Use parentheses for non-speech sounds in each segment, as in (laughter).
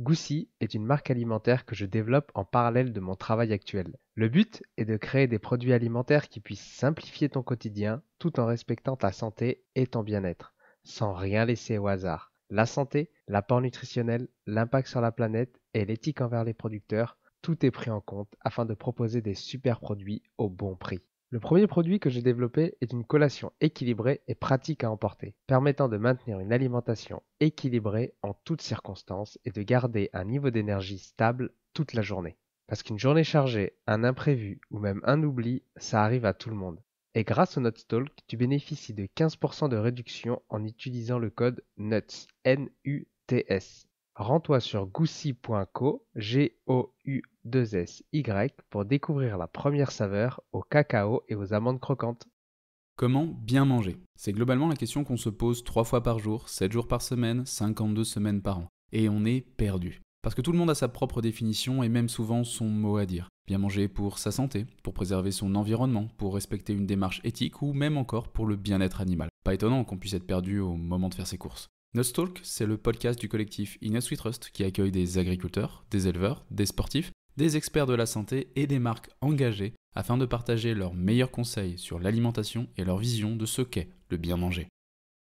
Goussi est une marque alimentaire que je développe en parallèle de mon travail actuel. Le but est de créer des produits alimentaires qui puissent simplifier ton quotidien tout en respectant ta santé et ton bien-être, sans rien laisser au hasard. La santé, l'apport nutritionnel, l'impact sur la planète et l'éthique envers les producteurs, tout est pris en compte afin de proposer des super produits au bon prix. Le premier produit que j'ai développé est une collation équilibrée et pratique à emporter, permettant de maintenir une alimentation équilibrée en toutes circonstances et de garder un niveau d'énergie stable toute la journée. Parce qu'une journée chargée, un imprévu ou même un oubli, ça arrive à tout le monde. Et grâce au Nuts tu bénéficies de 15% de réduction en utilisant le code NUTS, Rends-toi sur goussi.co, g o u 2 s pour découvrir la première saveur au cacao et aux amandes croquantes. Comment bien manger C'est globalement la question qu'on se pose 3 fois par jour, 7 jours par semaine, 52 semaines par an. Et on est perdu. Parce que tout le monde a sa propre définition et même souvent son mot à dire. Bien manger pour sa santé, pour préserver son environnement, pour respecter une démarche éthique ou même encore pour le bien-être animal. Pas étonnant qu'on puisse être perdu au moment de faire ses courses. Talk, c'est le podcast du collectif Inuts Trust qui accueille des agriculteurs, des éleveurs, des sportifs, des experts de la santé et des marques engagées afin de partager leurs meilleurs conseils sur l'alimentation et leur vision de ce qu'est le bien manger.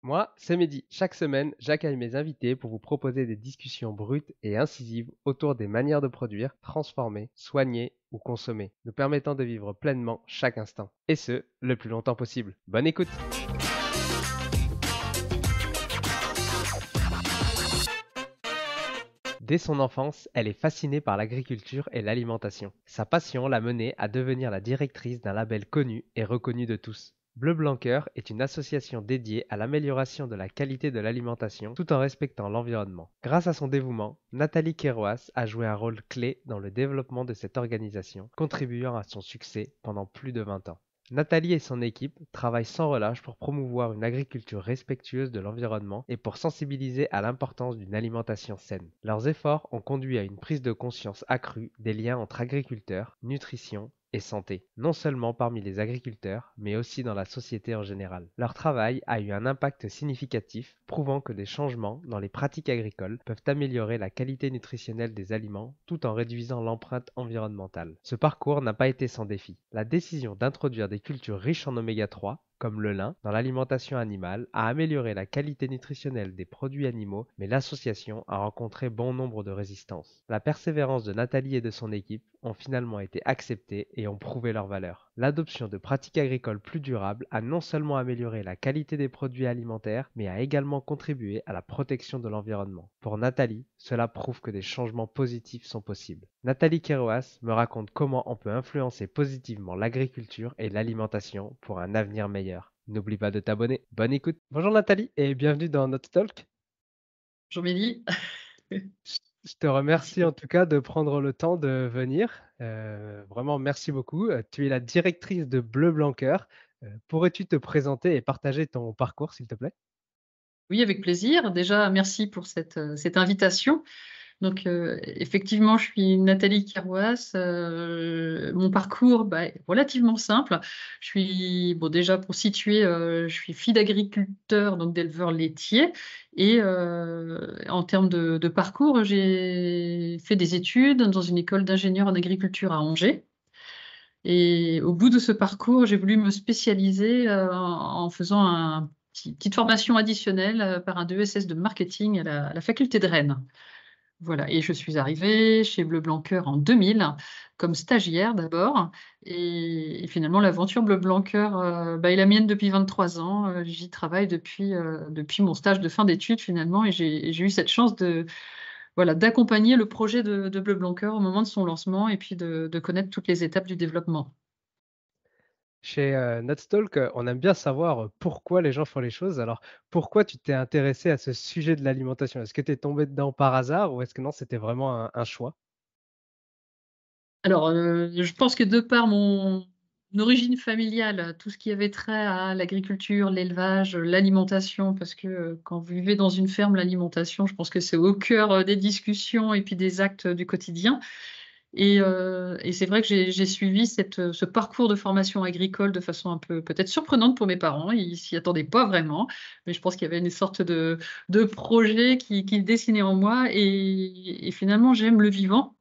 Moi, c'est Mehdi. Chaque semaine, j'accueille mes invités pour vous proposer des discussions brutes et incisives autour des manières de produire, transformer, soigner ou consommer, nous permettant de vivre pleinement chaque instant. Et ce, le plus longtemps possible. Bonne écoute! Dès son enfance, elle est fascinée par l'agriculture et l'alimentation. Sa passion l'a menée à devenir la directrice d'un label connu et reconnu de tous. Bleu Blanc est une association dédiée à l'amélioration de la qualité de l'alimentation tout en respectant l'environnement. Grâce à son dévouement, Nathalie Kerouas a joué un rôle clé dans le développement de cette organisation, contribuant à son succès pendant plus de 20 ans. Nathalie et son équipe travaillent sans relâche pour promouvoir une agriculture respectueuse de l'environnement et pour sensibiliser à l'importance d'une alimentation saine. Leurs efforts ont conduit à une prise de conscience accrue des liens entre agriculteurs, nutrition, et santé, non seulement parmi les agriculteurs, mais aussi dans la société en général. Leur travail a eu un impact significatif, prouvant que des changements dans les pratiques agricoles peuvent améliorer la qualité nutritionnelle des aliments tout en réduisant l'empreinte environnementale. Ce parcours n'a pas été sans défi. La décision d'introduire des cultures riches en oméga 3 comme le lin, dans l'alimentation animale, a amélioré la qualité nutritionnelle des produits animaux, mais l'association a rencontré bon nombre de résistances. La persévérance de Nathalie et de son équipe ont finalement été acceptées et ont prouvé leur valeur l'adoption de pratiques agricoles plus durables a non seulement amélioré la qualité des produits alimentaires, mais a également contribué à la protection de l'environnement. Pour Nathalie, cela prouve que des changements positifs sont possibles. Nathalie Keroas me raconte comment on peut influencer positivement l'agriculture et l'alimentation pour un avenir meilleur. N'oublie pas de t'abonner. Bonne écoute. Bonjour Nathalie et bienvenue dans notre talk. Bonjour Mélie. (laughs) Je te remercie en tout cas de prendre le temps de venir. Euh, vraiment, merci beaucoup. Euh, tu es la directrice de Bleu Blanqueur. Euh, pourrais-tu te présenter et partager ton parcours, s'il te plaît Oui, avec plaisir. Déjà, merci pour cette invitation. Donc, euh, effectivement, je suis Nathalie Kiroas. Euh, mon parcours bah, est relativement simple. Je suis, bon, déjà pour situer, euh, je suis fille d'agriculteur, donc d'éleveur laitier. Et en termes de, parcours, j'ai fait des études dans une école d'ingénieur en agriculture à Angers. Et au bout de ce parcours, j'ai voulu me spécialiser en faisant une petite formation additionnelle par un DESS de marketing à la faculté de Rennes. Voilà, et je suis arrivée chez Bleu Cœur en 2000, comme stagiaire d'abord. Et, finalement, l'aventure Bleu Blanqueur euh, bah, est la mienne depuis 23 ans. Euh, j'y travaille depuis, euh, depuis mon stage de fin d'études finalement, et j'ai eu cette chance de voilà d'accompagner le projet de, Bleu Cœur au moment de son lancement et puis de connaître toutes les étapes du développement. Chez euh, euh, on aime bien savoir euh, pourquoi les gens font les choses. Alors, pourquoi tu t'es intéressé à ce sujet de l'alimentation Est-ce que tu es tombé dedans par hasard ou est-ce que non, c'était vraiment un, choix Alors, euh, je pense que de par mon origine familiale, tout ce qui avait trait à l'agriculture, l'élevage, l'alimentation, parce que quand vous vivez dans une ferme, l'alimentation, je pense que c'est au cœur des discussions et puis des actes du quotidien. Euh, et, c'est vrai que j'ai suivi cette, euh, ce parcours de formation agricole de façon un peu peut-être surprenante pour mes parents. Ils s'y attendaient pas vraiment, mais je pense qu'il y avait une sorte de, de projet qui, qui dessinait en moi. Et, finalement, j'aime le vivant,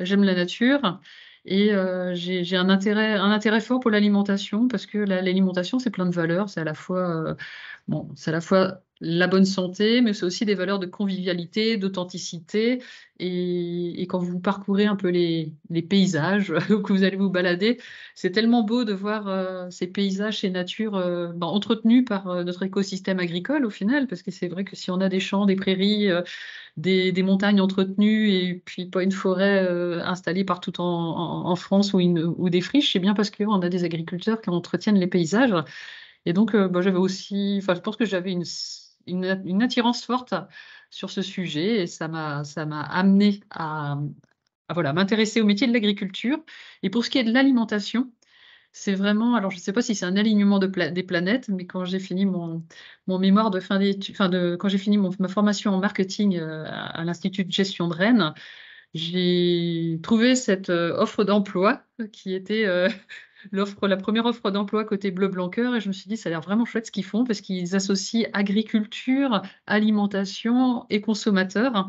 j'aime la nature. Et euh, j'ai un intérêt, un intérêt fort pour l'alimentation parce que l'alimentation, c'est plein de valeurs. C'est à la fois, bon, c'est à la fois la bonne santé, mais c'est aussi des valeurs de convivialité, d'authenticité. Et, quand vous parcourez un peu les, paysages où (laughs) que vous allez vous balader, c'est tellement beau de voir euh, ces paysages, ces natures euh, ben, entretenues par euh, notre écosystème agricole au final, parce que c'est vrai que si on a des champs, des prairies, des, montagnes entretenues et puis pas une forêt installée partout en, France ou, une, des friches, c'est bien parce qu'on a des agriculteurs qui entretiennent les paysages. Et donc, ben, j'avais aussi, enfin, je pense que j'avais une une, attirance forte sur ce sujet et ça m'a ça m'a amené à, voilà m'intéresser au métier de l'agriculture. Et pour ce qui est de l'alimentation, c'est vraiment, alors je ne sais pas si c'est un alignement de des planètes, mais quand j'ai fini mon, mon, mémoire de fin d'études, enfin de, quand j'ai fini ma formation en marketing euh, à, l'Institut de gestion de Rennes, j'ai trouvé cette euh, offre d'emploi qui était euh, l'offre, la première offre d'emploi côté Bleu Blanqueur et je me suis dit ça a l'air vraiment chouette ce qu'ils font parce qu'ils associent agriculture, alimentation et consommateurs.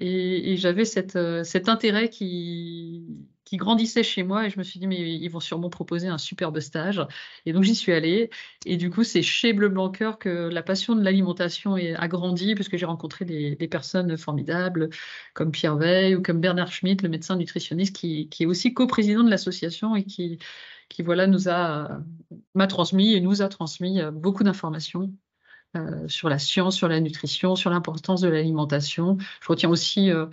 Et, j'avais cette, euh, cet intérêt qui, qui grandissait chez moi et je me suis dit mais ils vont sûrement proposer un superbe stage et donc j'y suis allée et du coup c'est chez Bleu Blanqueur que la passion de l'alimentation a grandi puisque j'ai rencontré des, personnes formidables comme Pierre Veil ou comme Bernard Schmitt le médecin nutritionniste qui, qui est aussi coprésident de l'association et qui qui voilà nous a m'a transmis et nous a transmis euh, beaucoup d'informations euh, sur la science, sur la nutrition, sur l'importance de l'alimentation. Je retiens aussi euh,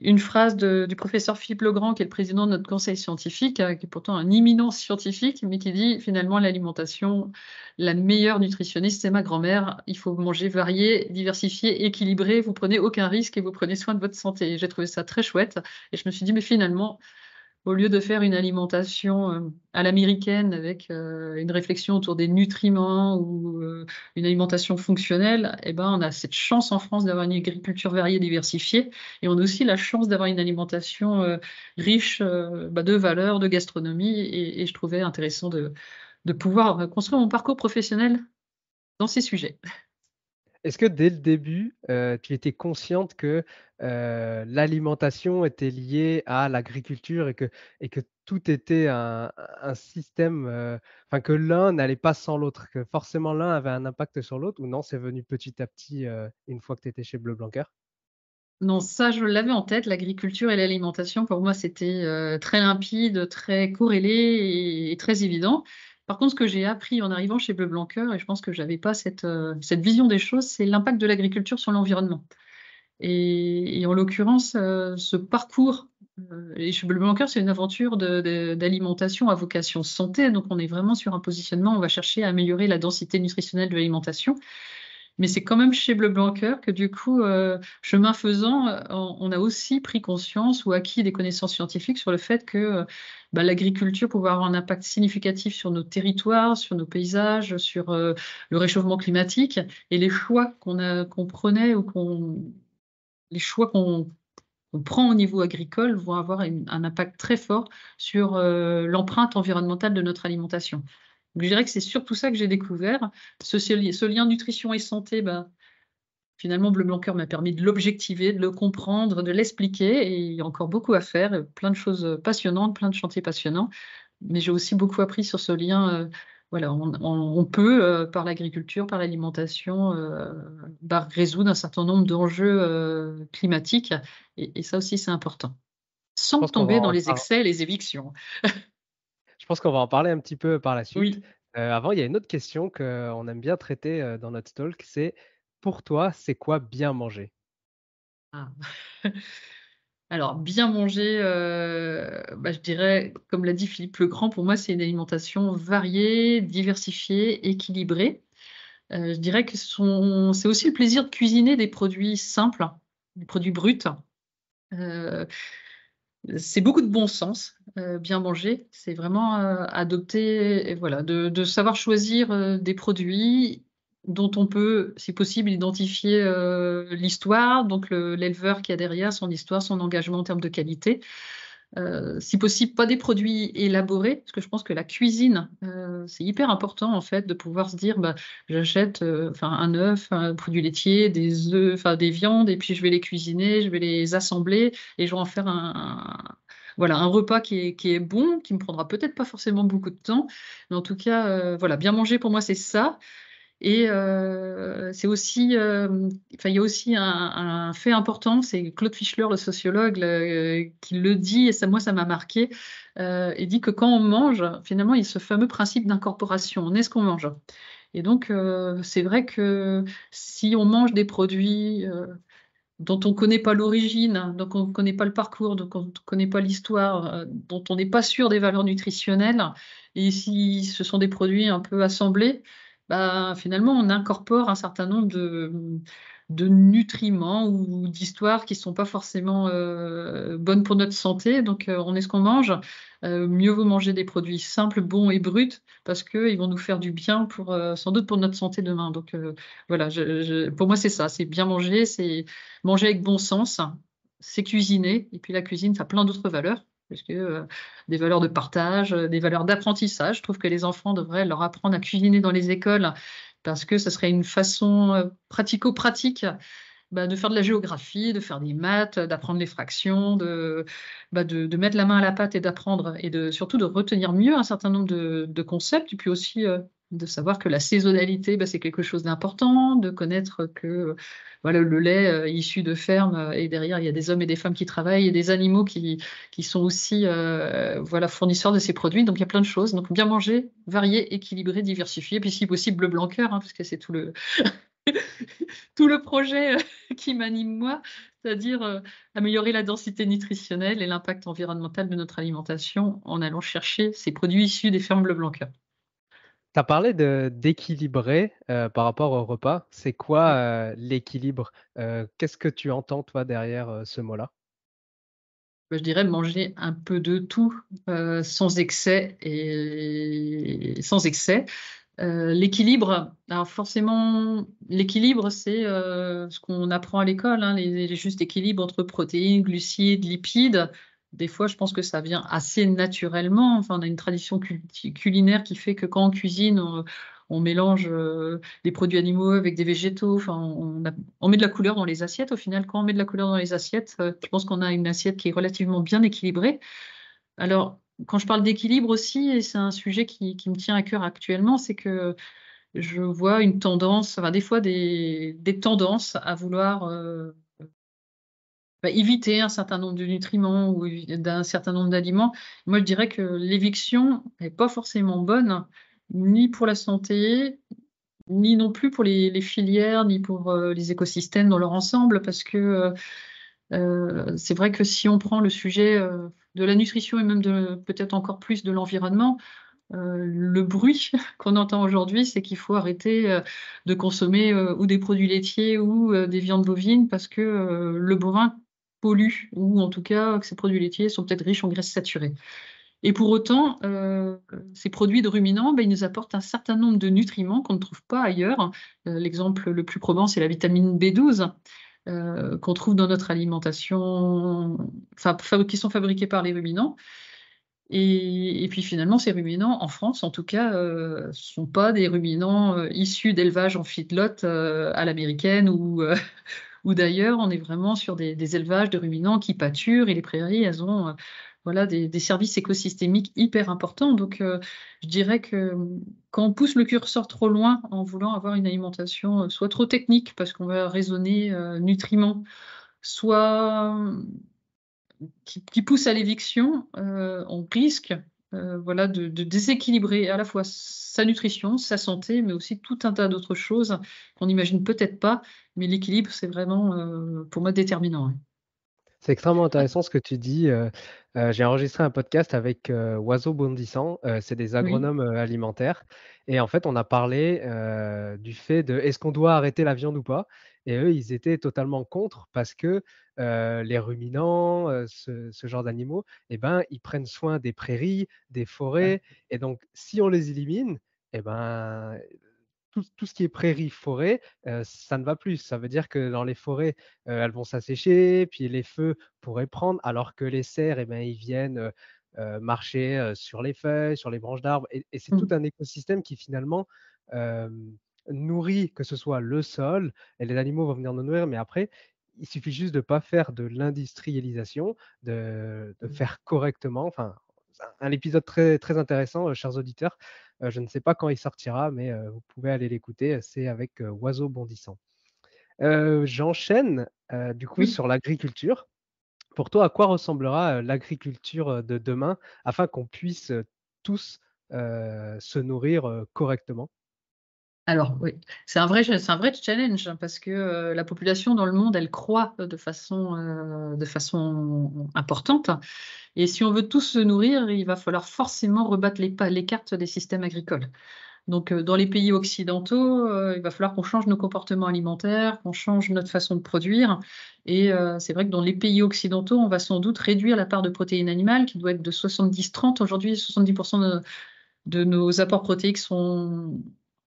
une phrase du professeur Philippe Legrand, qui est le président de notre conseil scientifique, qui est pourtant un imminent scientifique, mais qui dit finalement l'alimentation, la meilleure nutritionniste, c'est ma grand-mère. Il faut manger varié, diversifié, équilibré. Vous prenez aucun risque et vous prenez soin de votre santé. J'ai trouvé ça très chouette et je me suis dit, mais finalement, au lieu de faire une alimentation euh, à l'américaine avec euh, une réflexion autour des nutriments ou euh, une alimentation fonctionnelle, eh ben, on a cette chance en France d'avoir une agriculture variée, diversifiée, et on a aussi la chance d'avoir une alimentation riche bah, de valeurs, de gastronomie, et, je trouvais intéressant de pouvoir construire mon parcours professionnel dans ces sujets. Est-ce que dès le début, euh, tu étais consciente que euh, l'alimentation était liée à l'agriculture et que, tout était un, système, euh, enfin que l'un n'allait pas sans l'autre, que forcément l'un avait un impact sur l'autre ou non, c'est venu petit à petit une fois que tu étais chez Bleu Blanquer non, ça, je l'avais en tête. L'agriculture et l'alimentation, pour moi, c'était très limpide, très corrélé et très évident. Par contre, ce que j'ai appris en arrivant chez Bleu Cœur et je pense que je n'avais pas cette, euh, cette, vision des choses, c'est l'impact de l'agriculture sur l'environnement. Et, en l'occurrence, euh, ce parcours, euh, et chez Bleu Cœur, c'est une aventure d'alimentation à vocation santé. Donc, on est vraiment sur un positionnement, on va chercher à améliorer la densité nutritionnelle de l'alimentation. Mais c'est quand même chez Bleu Blanqueur que du coup, euh, chemin faisant, euh, on, a aussi pris conscience ou acquis des connaissances scientifiques sur le fait que euh, bah, l'agriculture pouvait avoir un impact significatif sur nos territoires, sur nos paysages, sur le réchauffement climatique et les choix qu'on prenait ou qu'on les choix qu'on prend au niveau agricole vont avoir un impact très fort sur l'empreinte environnementale de notre alimentation je dirais que c'est surtout ça que j'ai découvert. Ce, lien nutrition et santé, bah, finalement, Bleu Blanc m'a permis de l'objectiver, de le comprendre, de l'expliquer. Et il y a encore beaucoup à faire, euh, plein de choses euh, passionnantes, plein de chantiers passionnants. Mais j'ai aussi beaucoup appris sur ce lien. Euh, voilà, on, peut, par l'agriculture, par l'alimentation, bah, résoudre un certain nombre d'enjeux climatiques. Et, et ça aussi, c'est important. Sans tomber dans les excès et les évictions. (laughs) Je pense qu'on va en parler un petit peu par la suite. Euh, avant, il y a une autre question qu'on euh, aime bien traiter euh, dans notre talk, c'est pour toi, c'est quoi bien manger ah. (laughs) Alors, bien manger, bah, je dirais, comme l'a dit Philippe Legrand, pour moi, c'est une alimentation variée, diversifiée, équilibrée. je dirais que c'est aussi le plaisir de cuisiner des produits simples, des produits bruts c'est beaucoup de bon sens, euh, bien manger. C'est vraiment euh, adopter, et voilà, de, savoir choisir euh, des produits dont on peut, si possible, identifier l'histoire, donc l'éleveur qui a derrière son histoire, son engagement en termes de qualité. Euh, si possible, pas des produits élaborés, parce que je pense que la cuisine, euh, c'est hyper important en fait de pouvoir se dire, bah, j'achète euh, enfin un œuf, un produit laitier, des œufs, des viandes, et puis je vais les cuisiner, je vais les assembler, et je vais en faire un, voilà, un repas qui est, qui est, bon, qui me prendra peut-être pas forcément beaucoup de temps, mais en tout cas, voilà, bien manger pour moi c'est ça. Et euh, c'est aussi, euh, il y a aussi un, fait important, c'est Claude Fischler, le sociologue, euh, qui le dit, et ça, moi, ça m'a marqué. et dit que quand on mange, finalement, il y a ce fameux principe d'incorporation. On est ce qu'on mange. Et donc, c'est vrai que si on mange des produits dont on ne connaît pas l'origine, hein, donc on ne connaît pas le parcours, donc on ne connaît pas l'histoire, dont on n'est pas sûr des valeurs nutritionnelles, et si ce sont des produits un peu assemblés, bah, finalement, on incorpore un certain nombre de, de nutriments ou d'histoires qui ne sont pas forcément euh, bonnes pour notre santé. Donc, euh, on est ce qu'on mange. Euh, mieux vaut manger des produits simples, bons et bruts parce qu'ils vont nous faire du bien pour, sans doute pour notre santé demain. Donc, voilà, pour moi, c'est ça. C'est bien manger, c'est manger avec bon sens, c'est cuisiner. Et puis, la cuisine, ça a plein d'autres valeurs parce que euh, des valeurs de partage, euh, des valeurs d'apprentissage. Je trouve que les enfants devraient leur apprendre à cuisiner dans les écoles parce que ce serait une façon euh, pratico-pratique bah, de faire de la géographie, de faire des maths, d'apprendre les fractions, bah, de, mettre la main à la pâte et d'apprendre et de, surtout de retenir mieux un certain nombre de, concepts et puis aussi de savoir que la saisonnalité, bah, c'est quelque chose d'important, de connaître que voilà, le lait euh, issu de fermes euh, et derrière, il y a des hommes et des femmes qui travaillent, et des animaux qui, qui sont aussi euh, voilà, fournisseurs de ces produits. Donc, il y a plein de choses. Donc, bien manger, varié, équilibré, diversifié, puis si possible, le blanc hein, parce que c'est tout le... (laughs) tout le projet qui m'anime moi, c'est-à-dire améliorer la densité nutritionnelle et l'impact environnemental de notre alimentation en allant chercher ces produits issus des fermes bleu blanc tu as parlé d'équilibrer euh, par rapport au repas. C'est quoi mmh. euh, l'équilibre euh, Qu'est-ce que tu entends, toi, derrière ce mot-là bah, Je dirais manger un peu de tout, sans excès et sans excès. l'équilibre, alors forcément, l'équilibre, c'est ce qu'on apprend à l'école, hein, les, les justes équilibres entre protéines, glucides, lipides des fois, je pense que ça vient assez naturellement. Enfin, on a une tradition culinaire qui fait que quand on cuisine, on, mélange euh, des produits animaux avec des végétaux. Enfin, on, on, met de la couleur dans les assiettes. Au final, quand on met de la couleur dans les assiettes, euh, je pense qu'on a une assiette qui est relativement bien équilibrée. Alors, quand je parle d'équilibre aussi, et c'est un sujet qui, me tient à cœur actuellement, c'est que je vois une tendance, enfin, des fois des, tendances à vouloir euh, bah, éviter un certain nombre de nutriments ou d'un certain nombre d'aliments. Moi, je dirais que l'éviction n'est pas forcément bonne, ni pour la santé, ni non plus pour les, filières, ni pour euh, les écosystèmes dans leur ensemble, parce que euh, euh, c'est vrai que si on prend le sujet de la nutrition et même peut-être encore plus de l'environnement, le bruit (laughs) qu'on entend aujourd'hui, c'est qu'il faut arrêter de consommer ou des produits laitiers ou des viandes bovines parce que le bovin ou en tout cas que ces produits laitiers sont peut-être riches en graisses saturées. Et pour autant, euh, ces produits de ruminants, ben, ils nous apportent un certain nombre de nutriments qu'on ne trouve pas ailleurs. Euh, l'exemple le plus probant, c'est la vitamine B12. Euh, qu'on trouve dans notre alimentation, qui sont fabriqués par les ruminants. Et, puis finalement, ces ruminants, en France en tout cas, ne sont pas des ruminants issus d'élevage en feedlot à l'américaine ou, ou d'ailleurs, on est vraiment sur des, élevages de ruminants qui pâturent et les prairies, elles ont euh, voilà, des, services écosystémiques hyper importants. Donc, euh, je dirais que euh, quand on pousse le curseur trop loin en voulant avoir une alimentation soit trop technique, parce qu'on va raisonner nutriments, soit qui, pousse à l'éviction, on risque euh, voilà, de, déséquilibrer à la fois sa nutrition, sa santé, mais aussi tout un tas d'autres choses qu'on n'imagine peut-être pas. Mais l'équilibre, c'est vraiment euh, pour moi déterminant. Hein. C'est extrêmement intéressant ce que tu dis. Euh, j'ai enregistré un podcast avec Oiseau Bondissant. c'est des agronomes alimentaires. Et en fait, on a parlé du fait de est-ce qu'on doit arrêter la viande ou pas. Et eux, ils étaient totalement contre parce que les ruminants, ce, genre d'animaux, eh ben, ils prennent soin des prairies, des forêts. Et donc, si on les élimine, eh ben, tout, ce qui est prairie, forêt, ça ne va plus. Ça veut dire que dans les forêts, elles vont s'assécher, puis les feux pourraient prendre, alors que les cerfs, et eh ben, ils viennent marcher sur les feuilles, sur les branches d'arbres. Et, c'est tout mmh. un écosystème qui finalement nourrit que ce soit le sol, et les animaux vont venir nous nourrir, mais après, il suffit juste de ne pas faire de l'industrialisation, de, mmh. faire correctement. Enfin, un épisode très, très intéressant, euh, chers auditeurs. Euh, je ne sais pas quand il sortira, mais euh, vous pouvez aller l'écouter. C'est avec Oiseau bondissant. J'enchaîne du coup sur l'agriculture. Pour toi, à quoi ressemblera l'agriculture de demain afin qu'on puisse tous se nourrir correctement alors oui, c'est un vrai, un vrai challenge hein, parce que euh, la population dans le monde, elle croît de façon, euh, de façon importante. Et si on veut tous se nourrir, il va falloir forcément rebattre les, les cartes des systèmes agricoles. Donc, euh, dans les pays occidentaux, il va falloir qu'on change nos comportements alimentaires, qu'on change notre façon de produire. Et c'est vrai que dans les pays occidentaux, on va sans doute réduire la part de protéines animales qui doit être de 70-30. Aujourd'hui, 70% de nos apports protéiques sont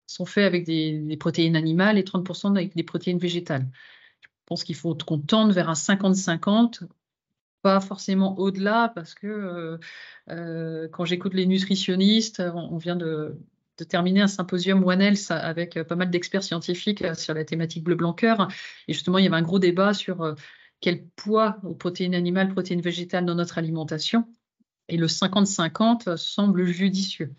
sont faits avec des, protéines animales et 30% avec des protéines végétales. Je pense qu'il faut qu'on tende vers un 50-50 pas forcément au-delà parce que euh, euh, quand j'écoute les nutritionnistes, on, vient de, terminer un symposium One Health avec euh, pas mal d'experts scientifiques sur la thématique bleu-blanc-cœur. Et justement, il y avait un gros débat sur quel poids aux protéines animales, protéines végétales dans notre alimentation. Et le 50-50 semble judicieux.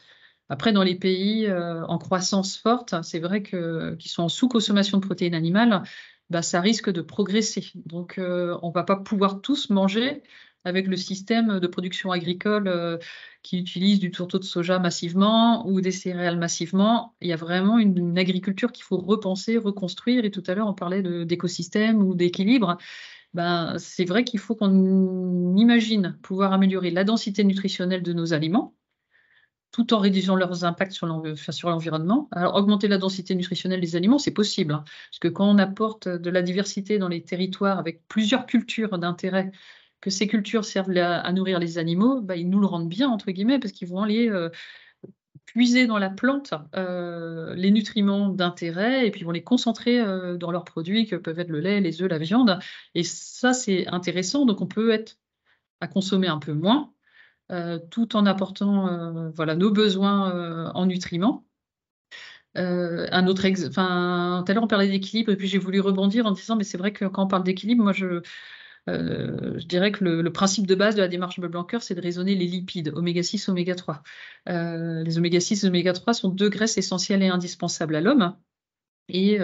Après, dans les pays euh, en croissance forte, c'est vrai que qui sont en sous-consommation de protéines animales, bah, ça risque de progresser. Donc, euh, on ne va pas pouvoir tous manger avec le système de production agricole euh, qui utilise du tourteau de soja massivement ou des céréales massivement. Il y a vraiment une, agriculture qu'il faut repenser, reconstruire. Et tout à l'heure, on parlait d'écosystème ou d'équilibre. Ben, c'est vrai qu'il faut qu'on imagine pouvoir améliorer la densité nutritionnelle de nos aliments tout en réduisant leurs impacts sur l'environnement. Alors, augmenter la densité nutritionnelle des aliments, c'est possible, hein, parce que quand on apporte de la diversité dans les territoires avec plusieurs cultures d'intérêt, que ces cultures servent à, nourrir les animaux, bah, ils nous le rendent bien, entre guillemets, parce qu'ils vont aller euh, puiser dans la plante euh, les nutriments d'intérêt et puis vont les concentrer euh, dans leurs produits, que peuvent être le lait, les œufs, la viande. Et ça, c'est intéressant. Donc, on peut être à consommer un peu moins euh, tout en apportant euh, voilà, nos besoins euh, en nutriments. un autre enfin, tout à l'heure on parlait d'équilibre et puis j'ai voulu rebondir en disant mais c'est vrai que quand on parle d'équilibre, moi je, dirais que le, principe de base de la démarche Blanquer, c'est de raisonner les lipides, oméga 6, oméga 3. les oméga 6 et oméga 3 sont deux graisses essentielles et indispensables à l'homme. Et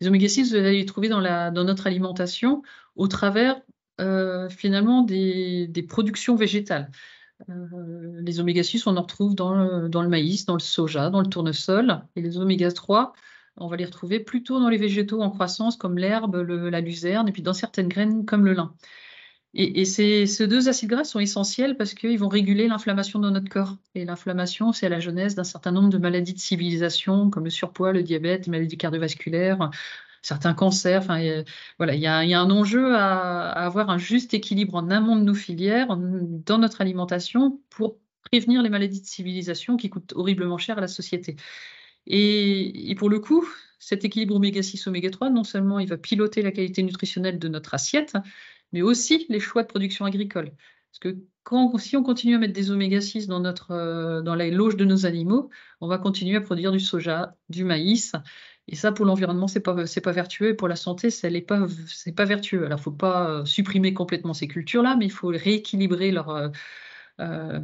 les oméga 6, vous allez les trouver dans, notre alimentation au travers finalement des productions végétales. Euh, les oméga 6, on en retrouve dans le, maïs, dans le soja, dans le tournesol. Et les oméga 3, on va les retrouver plutôt dans les végétaux en croissance, comme l'herbe, la luzerne, et puis dans certaines graines, comme le lin. Et, ces, deux acides gras sont essentiels parce qu'ils vont réguler l'inflammation dans notre corps. Et l'inflammation, c'est à la jeunesse d'un certain nombre de maladies de civilisation, comme le surpoids, le diabète, les maladies cardiovasculaires, certains cancers. Enfin, euh, voilà, il y, a, un enjeu à, avoir un juste équilibre en amont de nos filières, dans notre alimentation, pour prévenir les maladies de civilisation qui coûtent horriblement cher à la société. Et, pour le coup, cet équilibre oméga 6, oméga 3, non seulement il va piloter la qualité nutritionnelle de notre assiette, mais aussi les choix de production agricole. Parce que si on continue à mettre des oméga 6 dans, notre, euh, dans la loge de nos animaux, on va continuer à produire du soja, du maïs, et ça, pour l'environnement, c'est pas pas vertueux. Et pour la santé, ça n'est pas c'est pas vertueux. Alors, faut pas euh, supprimer complètement ces cultures-là, mais il faut rééquilibrer leur euh, euh,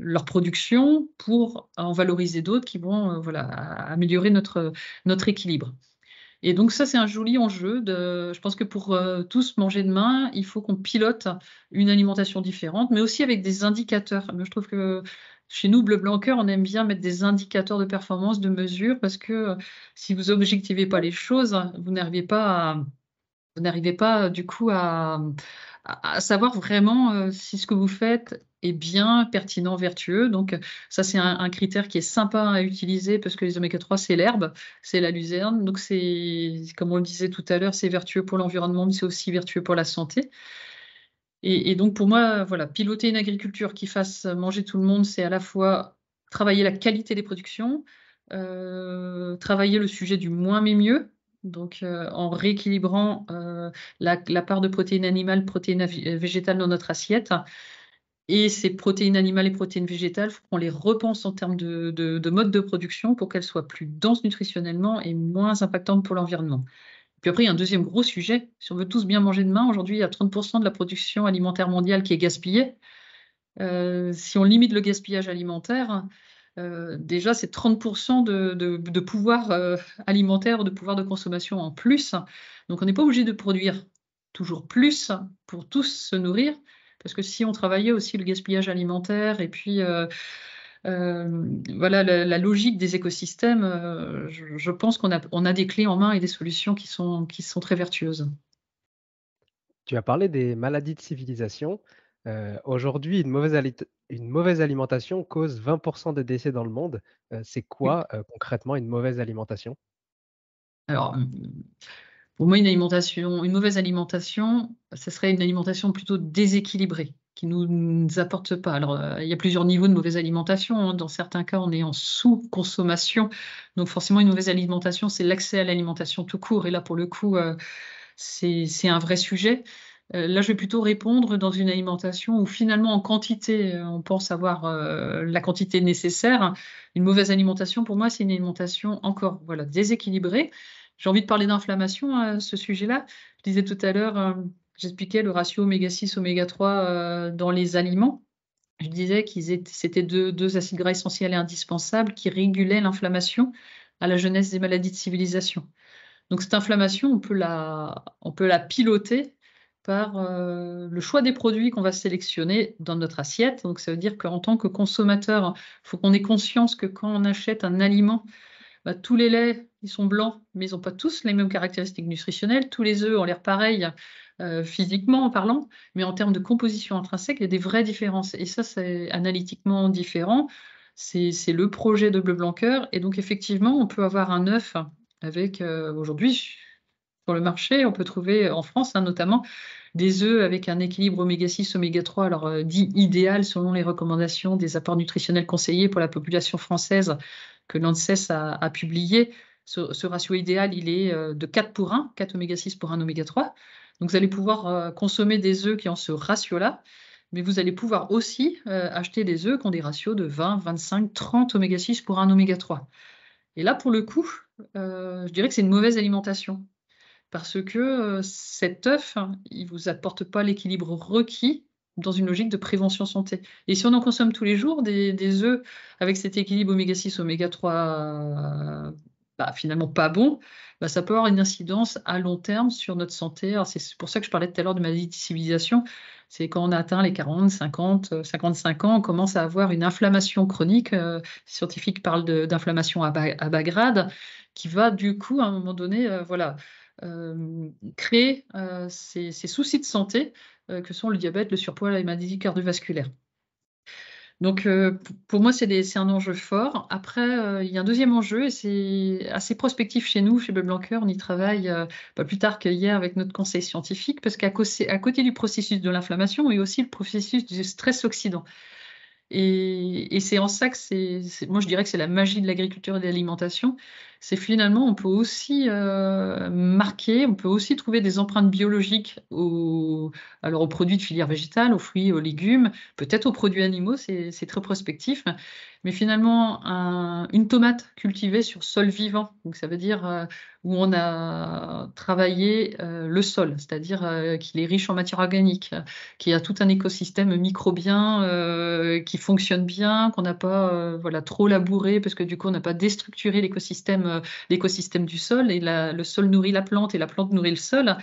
leur production pour en valoriser d'autres qui vont voilà améliorer notre notre équilibre. Et donc ça, c'est un joli enjeu. De, je pense que pour tous manger demain, il faut qu'on pilote une alimentation différente, mais aussi avec des indicateurs. Je trouve que chez nous, Bleu Blanqueur, on aime bien mettre des indicateurs de performance, de mesure, parce que euh, si vous objectivez pas les choses, vous n'arrivez pas, à, vous n'arrivez pas euh, du coup à, savoir vraiment euh, si ce que vous faites est bien, pertinent, vertueux. Donc ça, c'est un, critère qui est sympa à utiliser parce que les oméga 3, c'est l'herbe, c'est la luzerne. Donc c'est, comme on le disait tout à l'heure, c'est vertueux pour l'environnement, mais c'est aussi vertueux pour la santé. Et, donc pour moi, voilà, piloter une agriculture qui fasse manger tout le monde, c'est à la fois travailler la qualité des productions, euh, travailler le sujet du moins mais mieux, donc, euh, en rééquilibrant euh, la, part de protéines animales, protéines végétales dans notre assiette. Et ces protéines animales et protéines végétales, faut qu'on les repense en termes de, de mode de production pour qu'elles soient plus denses nutritionnellement et moins impactantes pour l'environnement. Puis après, il y a un deuxième gros sujet. Si on veut tous bien manger demain, aujourd'hui, il y a 30% de la production alimentaire mondiale qui est gaspillée. Euh, si on limite le gaspillage alimentaire, euh, déjà, c'est 30% de, pouvoir euh, alimentaire, de pouvoir de consommation en plus. Donc, on n'est pas obligé de produire toujours plus pour tous se nourrir, parce que si on travaillait aussi le gaspillage alimentaire et puis euh, voilà la, logique des écosystèmes. Euh, je, pense qu'on a, des clés en main et des solutions qui sont, très vertueuses. Tu as parlé des maladies de civilisation. Euh, aujourd'hui, une, mauvaise alimentation cause 20% des décès dans le monde. c'est quoi concrètement une mauvaise alimentation hum, pour moi, une mauvaise alimentation, ce serait une alimentation plutôt déséquilibrée qui nous, nous apportent pas. Alors, euh, il y a plusieurs niveaux de mauvaise alimentation. Hein. Dans certains cas, on est en sous-consommation. Donc, forcément, une mauvaise alimentation, c'est l'accès à l'alimentation tout court. Et là, pour le coup, euh, c'est un vrai sujet. Euh, là, je vais plutôt répondre dans une alimentation où finalement, en quantité, on pense avoir la quantité nécessaire. Une mauvaise alimentation, pour moi, c'est une alimentation encore voilà, déséquilibrée. J'ai envie de parler d'inflammation à ce sujet-là. Je disais tout à l'heure j'expliquais le ratio oméga 6, oméga 3 euh, dans les aliments. Je disais qu'ils c'était deux, acides gras essentiels et indispensables qui régulaient l'inflammation à la jeunesse des maladies de civilisation. Donc cette inflammation, on peut la, on peut la piloter par euh, le choix des produits qu'on va sélectionner dans notre assiette. Donc ça veut dire qu'en tant que consommateur, il faut qu'on ait conscience que quand on achète un aliment, bah, tous les laits ils sont blancs, mais ils n'ont pas tous les mêmes caractéristiques nutritionnelles. Tous les œufs ont l'air pareils euh, physiquement en parlant, mais en termes de composition intrinsèque, il y a des vraies différences. Et ça, c'est analytiquement différent. C'est le projet de Bleu blanc Et donc, effectivement, on peut avoir un œuf avec, euh, aujourd'hui, sur le marché, on peut trouver en France hein, notamment des œufs avec un équilibre oméga 6, oméga 3, alors euh, dit idéal selon les recommandations des apports nutritionnels conseillés pour la population française que l'ANSES a, a publié. Ce, ratio idéal, il est euh, de 4 pour 1, 4 oméga 6 pour 1 oméga 3. Donc vous allez pouvoir euh, consommer des œufs qui ont ce ratio-là, mais vous allez pouvoir aussi euh, acheter des œufs qui ont des ratios de 20, 25, 30 oméga 6 pour 1 oméga 3. Et là, pour le coup, je dirais que c'est une mauvaise alimentation. Parce que cet œuf, hein, il ne vous apporte pas l'équilibre requis dans une logique de prévention santé. Et si on en consomme tous les jours des, des œufs avec cet équilibre oméga 6, oméga 3 bah, finalement pas bon, bah, ça peut avoir une incidence à long terme sur notre santé. C'est pour ça que je parlais tout à l'heure de maladie de civilisation. C'est quand on atteint les 40, 50, 55 ans, on commence à avoir une inflammation chronique. Euh, les scientifiques parlent d'inflammation à, bas, grade, qui va du coup, à un moment donné, euh, voilà, euh, créer ces, ces, soucis de santé que sont le diabète, le surpoids, la maladie cardiovasculaire. Donc euh, pour moi, c'est un enjeu fort. Après, euh, il y a un deuxième enjeu et c'est assez prospectif chez nous, chez Blanquer. On y travaille euh, pas plus tard qu'hier avec notre conseil scientifique parce qu'à côté du processus de l'inflammation, il y a aussi le processus du stress oxydant. Et, et c'est en ça que c'est, moi je dirais que c'est la magie de l'agriculture et de l'alimentation, c'est finalement on peut aussi euh, marquer, on peut aussi trouver des empreintes biologiques aux, alors aux produits de filière végétale, aux fruits, aux légumes, peut-être aux produits animaux, c'est très prospectif, mais finalement une tomate cultivée sur sol vivant, donc ça veut dire euh, où on a travaillé euh, le sol, c'est-à-dire qu'il est riche en matière organique, qu'il y a tout un écosystème microbien qui fonctionne bien, qu'on n'a pas voilà trop labouré parce que du coup on n'a pas déstructuré l'écosystème euh, l'écosystème, du sol et le sol nourrit la plante et la plante nourrit le sol.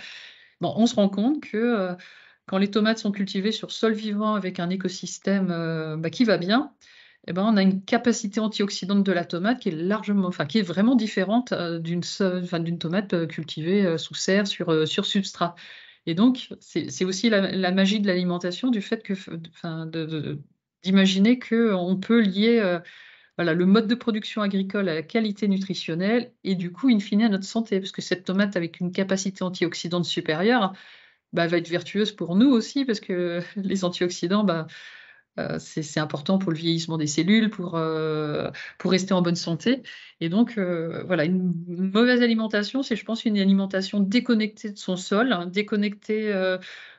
Bon, on se rend compte que euh, quand les tomates sont cultivées sur sol vivant avec un écosystème euh, bah, qui va bien, eh ben, on a une capacité antioxydante de la tomate qui est largement, enfin, qui est vraiment différente d'une tomate cultivée sous serre sur, sur substrat. Et donc, c'est aussi la, magie de l'alimentation, du fait que, d'imaginer qu'on peut lier voilà, le mode de production agricole à la qualité nutritionnelle et du coup, in fine, à notre santé. Parce que cette tomate avec une capacité antioxydante supérieure bah, va être vertueuse pour nous aussi, parce que (laughs) les antioxydants, bah, euh, c'est important pour le vieillissement des cellules, pour, euh, pour rester en bonne santé. Et donc, euh, voilà, une mauvaise alimentation, c'est, je pense, une alimentation déconnectée de son sol, hein, déconnectée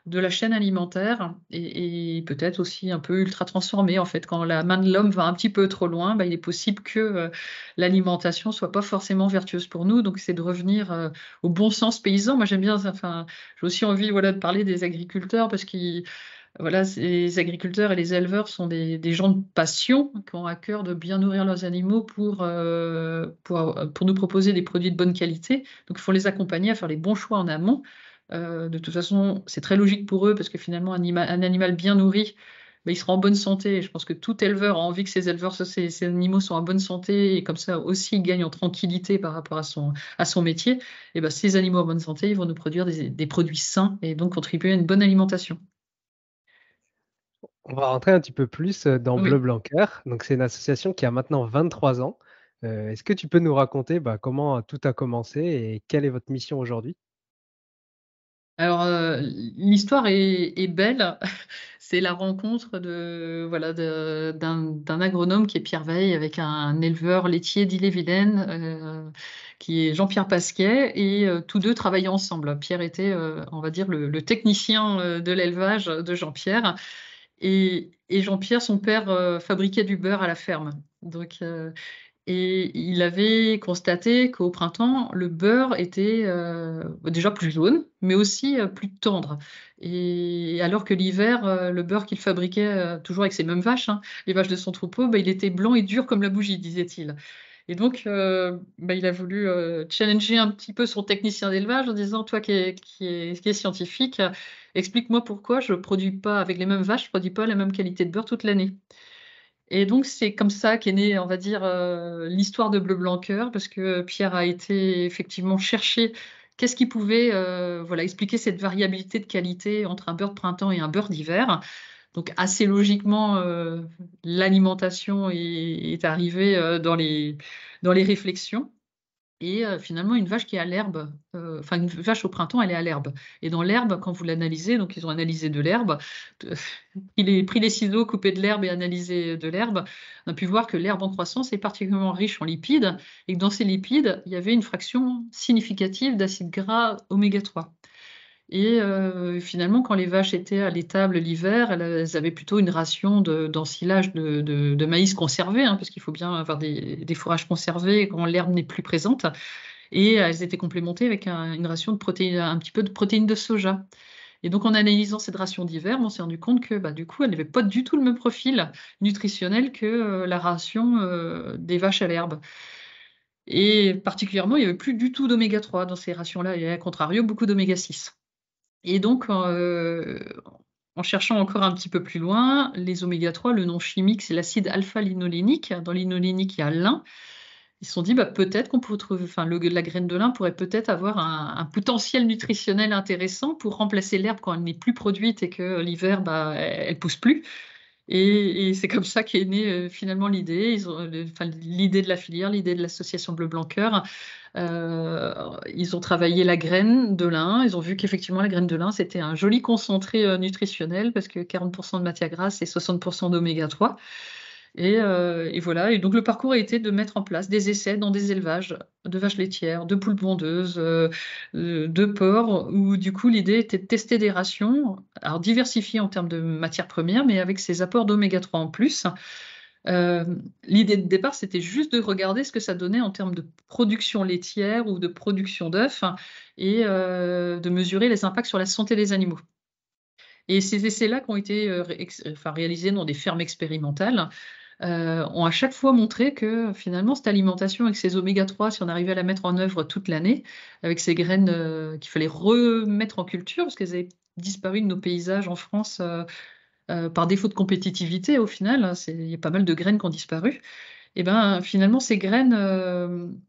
de la chaîne alimentaire et, peut-être aussi un peu ultra transformée. En fait, quand la main de l'homme va un petit peu trop loin, bah, il est possible que l'alimentation soit pas forcément vertueuse pour nous. Donc, c'est de revenir au bon sens paysan. Moi, j'aime bien, enfin, j'ai aussi envie voilà, de parler des agriculteurs parce qu'ils voilà, les agriculteurs et les éleveurs sont des, gens de passion qui ont à cœur de bien nourrir leurs animaux euh, pour, pour, nous proposer des produits de bonne qualité. Donc il faut les accompagner à faire les bons choix en amont. Euh, de toute façon, c'est très logique pour eux parce que finalement, un, animal bien nourri, ben, il sera en bonne santé. Je pense que tout éleveur a envie que ses éleveurs, ses, animaux soient en bonne santé et comme ça aussi il gagne en tranquillité par rapport à son, à son métier. Et ben, ces animaux en bonne santé, ils vont nous produire des produits sains et donc contribuer à une bonne alimentation. On va rentrer un petit peu plus euh, dans Bleu Blanc Cœur. Donc, c'est une association qui a maintenant 23 ans. Euh, est-ce que tu peux nous raconter bah, comment tout a commencé et quelle est votre mission aujourd'hui alors, euh, l'histoire est, belle. (laughs) C'est la rencontre de voilà d'un agronome qui est Pierre Veil avec un éleveur laitier d'Ille-et-Vilaine qui est Jean-Pierre Pasquet et tous deux travaillaient ensemble. Pierre était, on va dire, le technicien de l'élevage de Jean-Pierre et, Jean-Pierre, son père, euh, fabriquait du beurre à la ferme. Euh, et il avait constaté qu'au printemps, le beurre était euh, déjà plus jaune, mais aussi plus tendre. Et alors que l'hiver, le beurre qu'il fabriquait toujours avec ses mêmes vaches, hein, les vaches de son troupeau, bah, il était blanc et dur comme la bougie, disait-il. Et donc, euh, bah, il a voulu euh, challenger un petit peu son technicien d'élevage en disant Toi qui es, scientifique, explique-moi pourquoi je ne produis pas, avec les mêmes vaches, je ne produis pas la même qualité de beurre toute l'année. Et donc, c'est comme ça qu'est née, on va dire, euh, l'histoire de Bleu Blanc parce que Pierre a été effectivement chercher qu'est-ce qui pouvait voilà, expliquer cette variabilité de qualité entre un beurre de printemps et un beurre d'hiver. Donc assez logiquement, euh, l'alimentation est, arrivée euh, dans, les, dans les réflexions. Et euh, finalement, une vache qui est à l'herbe, enfin une vache au printemps, elle est à l'herbe. Et dans l'herbe, quand vous l'analysez, donc ils ont analysé de l'herbe, (laughs) il ont pris les ciseaux, coupé de l'herbe et analysé de l'herbe, on a pu voir que l'herbe en croissance est particulièrement riche en lipides, et que dans ces lipides, il y avait une fraction significative d'acides gras oméga 3. Et euh, finalement, quand les vaches étaient à l'étable l'hiver, elles, avaient plutôt une ration d'ensilage de, maïs conservé, hein, parce qu'il faut bien avoir des, fourrages conservés quand l'herbe n'est plus présente. Et elles étaient complémentées avec un, une ration de protéines, un petit peu de protéines de soja. Et donc, en analysant cette ration d'hiver, on s'est rendu compte que, bah, du coup, elle n'avait pas du tout le même profil nutritionnel que euh, la ration euh, des vaches à l'herbe. Et particulièrement, il n'y avait plus du tout d'oméga 3 dans ces rations-là, avait, à contrario, beaucoup d'oméga 6. Et donc, euh, en cherchant encore un petit peu plus loin, les oméga-3, le nom chimique, c'est l'acide alpha-linolénique. Dans l'inolénique, il y a lin. Ils se sont dit, bah, peut-être qu'on peut trouver, enfin, la graine de lin pourrait peut-être avoir un, potentiel nutritionnel intéressant pour remplacer l'herbe quand elle n'est plus produite et que l'hiver, bah, elle pousse plus. Et, c'est comme ça qu'est née euh, finalement l'idée. enfin, l'idée de la filière, l'idée de l'association Bleu Blanc Cœur. Euh, ils ont travaillé la graine de lin. Ils ont vu qu'effectivement la graine de lin c'était un joli concentré euh, nutritionnel parce que 40% de matière grasse et 60% d'oméga 3. Euh, et, voilà. Et donc le parcours a été de mettre en place des essais dans des élevages de vaches laitières, de poules bondeuses, euh, euh, de porcs, où du coup l'idée était de tester des rations, alors diversifiées en termes de matières premières, mais avec ces apports d'oméga 3 en plus. l'idée de départ, c'était juste de regarder ce que ça donnait en termes de production laitière ou de production d'œufs et de mesurer les impacts sur la santé des animaux. Et ces essais-là qui ont été réalisés dans des fermes expérimentales, euh, ont à chaque fois montré que finalement cette alimentation avec ces oméga 3, si on arrivait à la mettre en œuvre toute l'année, avec ces graines euh, qu'il fallait remettre en culture, parce qu'elles avaient disparu de nos paysages en France euh, par défaut de compétitivité au final, hein, il y a pas mal de graines qui ont disparu, et eh bien finalement ces graines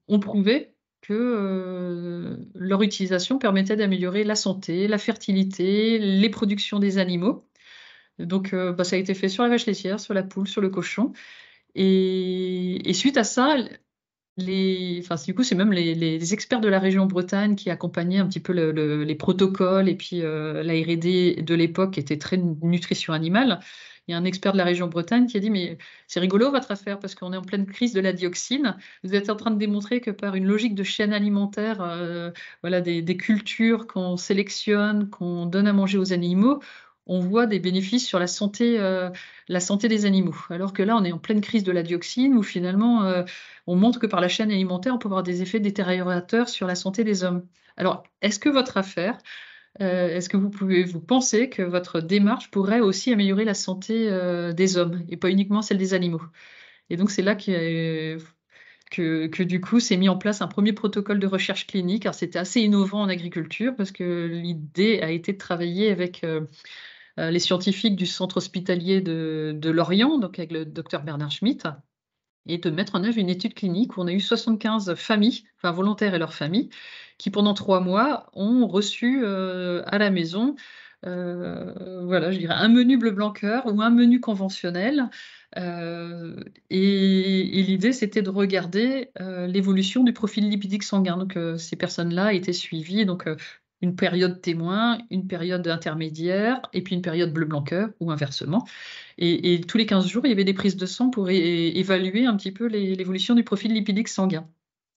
ont prouvé que leur utilisation permettait d'améliorer la santé, la fertilité, les productions des animaux. Donc, euh, bah, ça a été fait sur la vache laitière, sur la poule, sur le cochon. Et, suite à ça, les, du coup, c'est même les, experts de la région Bretagne qui accompagnaient un petit peu les protocoles et puis euh, la R&D de l'époque était très nutrition animale. Il y a un expert de la région Bretagne qui a dit mais c'est rigolo votre affaire parce qu'on est en pleine crise de la dioxine. Vous êtes en train de démontrer que par une logique de chaîne alimentaire, euh, voilà des cultures qu'on sélectionne, qu'on donne à manger aux animaux, on voit des bénéfices sur la santé, euh, la santé des animaux. Alors que là, on est en pleine crise de la dioxine où finalement, euh, on montre que par la chaîne alimentaire, on peut avoir des effets détériorateurs sur la santé des hommes. Alors, est-ce que votre affaire, euh, est-ce que vous pouvez vous penser que votre démarche pourrait aussi améliorer la santé des hommes et pas uniquement celle des animaux Et donc, c'est là que, que du coup, s'est mis en place un premier protocole de recherche clinique. Alors, c'était assez innovant en agriculture parce que l'idée a été de travailler avec euh, les scientifiques du centre hospitalier de, Lorient, donc avec le docteur Bernard Schmitt, et de mettre en œuvre une étude clinique où on a eu 75 familles, enfin volontaires et leurs familles, qui pendant trois mois ont reçu euh, à la maison, euh, voilà, je dirais un menu bleu blanc cœur ou un menu conventionnel. et, l'idée, c'était de regarder l'évolution du profil lipidique sanguin. Donc, ces personnes-là étaient suivies. Donc, une période témoin, une période intermédiaire, et puis une période bleu blanc ou inversement. Et, tous les 15 jours, il y avait des prises de sang pour évaluer un petit peu l'évolution du profil lipidique sanguin.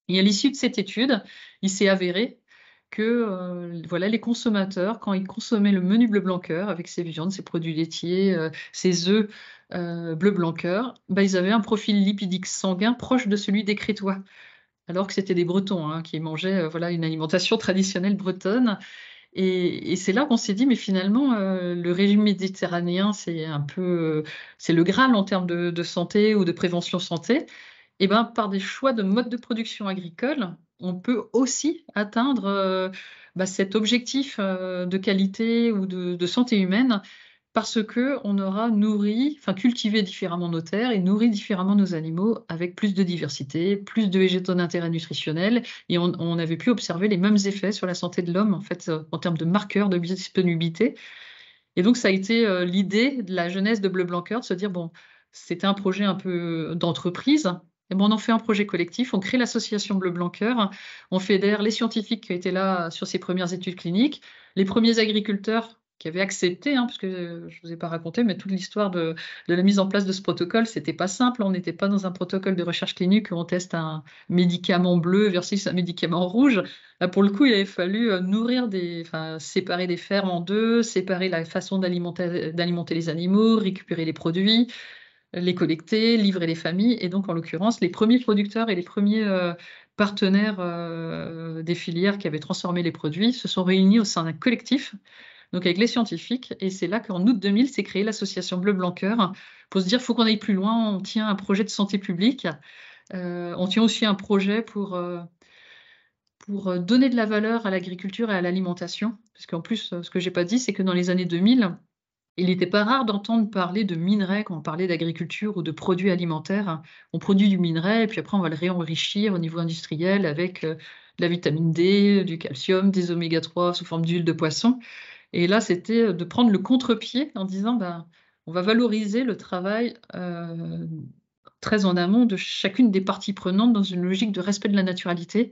Et à l'issue de cette étude, il s'est avéré que euh, voilà, les consommateurs, quand ils consommaient le menu bleu blanc avec ses viandes, ses produits laitiers, ses euh, œufs euh, bleu blanc ben, ils avaient un profil lipidique sanguin proche de celui des crétois alors que c'était des Bretons hein, qui mangeaient euh, voilà, une alimentation (laughs) traditionnelle bretonne. Et, c'est là qu'on s'est dit, mais finalement, euh, le régime méditerranéen, c'est un peu, euh, c'est le Graal en termes de, santé ou de prévention santé. Et eh ben, par des choix de mode de production agricole, on peut aussi atteindre bah, cet objectif de qualité ou de santé humaine parce que on aura nourri, enfin cultivé différemment nos terres et nourri différemment nos animaux avec plus de diversité, plus de végétaux d'intérêt nutritionnel, et on, avait pu observer les mêmes effets sur la santé de l'homme en fait euh, en termes de marqueurs de biodisponibilité. Et donc ça a été euh, l'idée de la jeunesse de Bleu Blanc de se dire bon, c'était un projet un peu d'entreprise. Et bon, on en fait un projet collectif, on crée l'association Bleu Blanc on fédère les scientifiques qui étaient là sur ces premières études cliniques, les premiers agriculteurs qui avait accepté, hein, parce que je ne vous ai pas raconté, mais toute l'histoire de, la mise en place de ce protocole, c'était pas simple. On n'était pas dans un protocole de recherche clinique où on teste un médicament bleu versus un médicament rouge. pour le coup, il avait fallu euh, nourrir des, séparer des fermes en deux, séparer la façon d'alimenter, d'alimenter les animaux, récupérer les produits, les collecter, livrer les familles. Et donc, en l'occurrence, les premiers producteurs et les premiers euh, partenaires euh, des filières qui avaient transformé les produits se sont réunis au sein d'un collectif donc avec les scientifiques. Et c'est là qu'en août 2000 s'est créée l'association Bleu Blanc Cœur pour se dire faut qu'on aille plus loin. On tient un projet de santé publique. Euh, on tient aussi un projet pour euh, pour euh, donner de la valeur à l'agriculture et à l'alimentation. Parce qu'en plus, ce que j'ai pas dit, c'est que dans les années 2000, il n'était pas rare d'entendre parler de minerais quand on parlait d'agriculture ou de produits alimentaires. On produit du minerai et puis après on va le réenrichir au niveau industriel avec de la vitamine D, du calcium, des oméga 3 sous forme d'huile de poisson. Et là, c'était euh, de prendre le contre-pied en disant, ben, on va valoriser le travail euh, très en amont de chacune des parties prenantes dans une logique de respect de la naturalité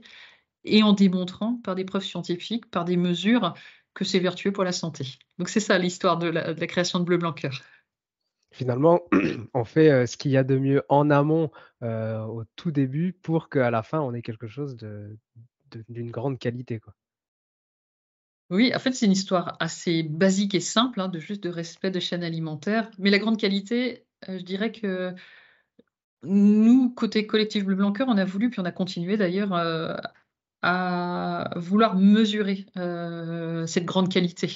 et en démontrant par des preuves scientifiques, par des mesures, que c'est vertueux pour la santé. Donc c'est ça l'histoire de, la, création de Bleu blanc -Cœur. Finalement, (clears throat) on fait euh, ce qu'il y a de mieux en amont au tout début pour qu'à la fin, on ait quelque chose d'une grande qualité. Quoi. Oui, en fait, c'est une histoire assez basique et simple, hein, de juste de respect de chaîne alimentaire. Mais la grande qualité, euh, je dirais que nous, côté collectif Bleu Blanc Cœur, on a voulu, puis on a continué d'ailleurs, euh, à vouloir mesurer euh, cette grande qualité.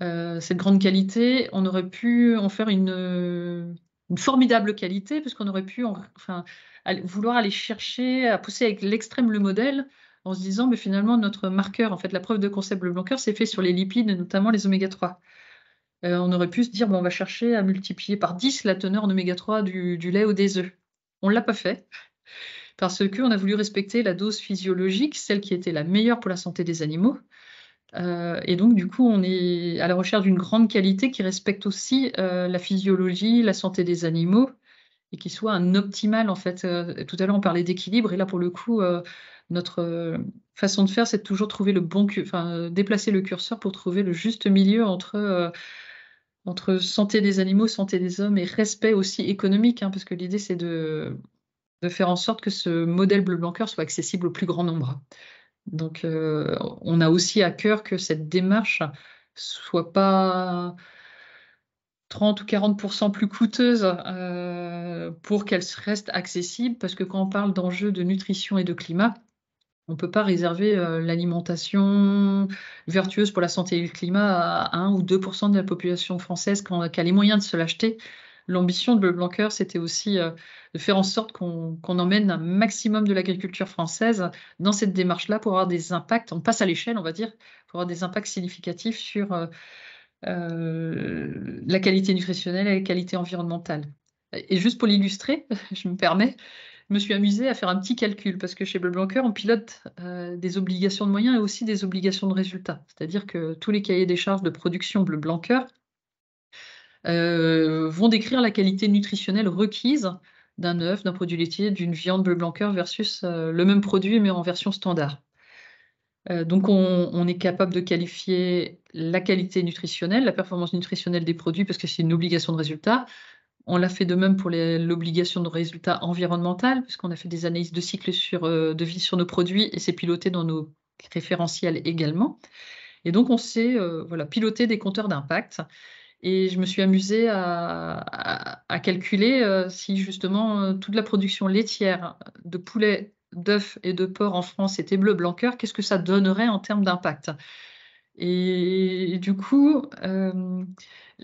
cette grande qualité, on aurait pu en faire une, formidable qualité, puisqu'on aurait pu enfin, vouloir aller chercher, à pousser avec l'extrême le modèle en se disant, mais finalement, notre marqueur, en fait, la preuve de concept bleu blanqueur, c'est fait sur les lipides, notamment les oméga 3. Euh, on aurait pu se dire, bon on va chercher à multiplier par 10 la teneur en oméga 3 du, lait ou des œufs. E. On ne l'a pas fait parce qu'on a voulu respecter la dose physiologique, celle qui était la meilleure pour la santé des animaux. Euh, et donc, du coup, on est à la recherche d'une grande qualité qui respecte aussi euh, la physiologie, la santé des animaux et qui soit un optimal, en fait. tout à l'heure, on parlait d'équilibre, et là, pour le coup, notre euh, façon de faire, c'est toujours trouver le bon, euh, déplacer le curseur pour trouver le juste milieu entre, euh, entre santé des animaux, santé des hommes et respect aussi économique, hein, parce que l'idée, c'est de, de, faire en sorte que ce modèle bleu blanc soit accessible au plus grand nombre. Donc, on a aussi à cœur que cette démarche soit pas 30 ou 40 plus coûteuse pour qu'elle reste accessible, parce que quand on parle d'enjeux de nutrition et de climat, on ne peut pas réserver euh, l'alimentation vertueuse pour la santé et le climat à 1 ou 2 de la population française qui a les moyens de se l'acheter. L'ambition de Bleu Blanquer, c'était aussi euh, de faire en sorte qu'on emmène un maximum de l'agriculture française dans cette démarche-là pour avoir des impacts, on passe à l'échelle, on va dire, pour avoir des impacts significatifs sur euh, la qualité nutritionnelle et la qualité environnementale. Et juste pour l'illustrer, (laughs) je me permets, je me suis amusée à faire un petit calcul parce que chez Bleu Blanquer, on pilote euh, des obligations de moyens et aussi des obligations de résultats. C'est-à-dire que tous les cahiers des charges de production Bleu Blanquer euh, vont décrire la qualité nutritionnelle requise d'un œuf, d'un produit laitier, d'une viande Bleu Blanquer versus euh, le même produit mais en version standard. donc on est capable de qualifier la qualité nutritionnelle, la performance nutritionnelle des produits parce que c'est une obligation de résultat, on l'a fait de même pour l'obligation de résultats environnementaux, puisqu'on a fait des analyses de cycle sur, euh, de vie sur nos produits et c'est piloté dans nos référentiels également. Et donc, on s'est euh, voilà, piloté des compteurs d'impact. Et je me suis amusée à, calculer euh, si justement toute la production laitière de poulet, d'œufs et de porc en France était bleu blanc qu'est-ce que ça donnerait en termes d'impact et, du coup, euh,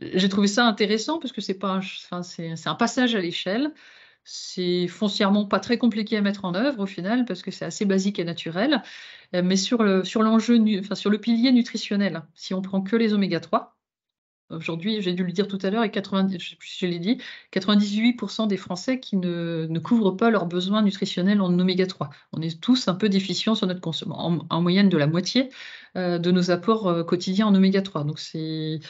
j'ai trouvé ça intéressant parce que c'est pas, enfin, c'est un passage à l'échelle. C'est foncièrement pas très compliqué à mettre en œuvre au final parce que c'est assez basique et naturel. Euh, mais sur le, sur l'enjeu, enfin, sur le pilier nutritionnel, si on prend que les oméga 3, Aujourd'hui, j'ai dû le dire tout à l'heure, et je, l'ai dit, 98% des Français qui ne, couvrent pas leurs besoins nutritionnels en oméga 3. On est tous un peu déficients sur notre consommation, en, moyenne de la moitié euh, de nos apports euh, quotidiens en oméga 3. Donc c'est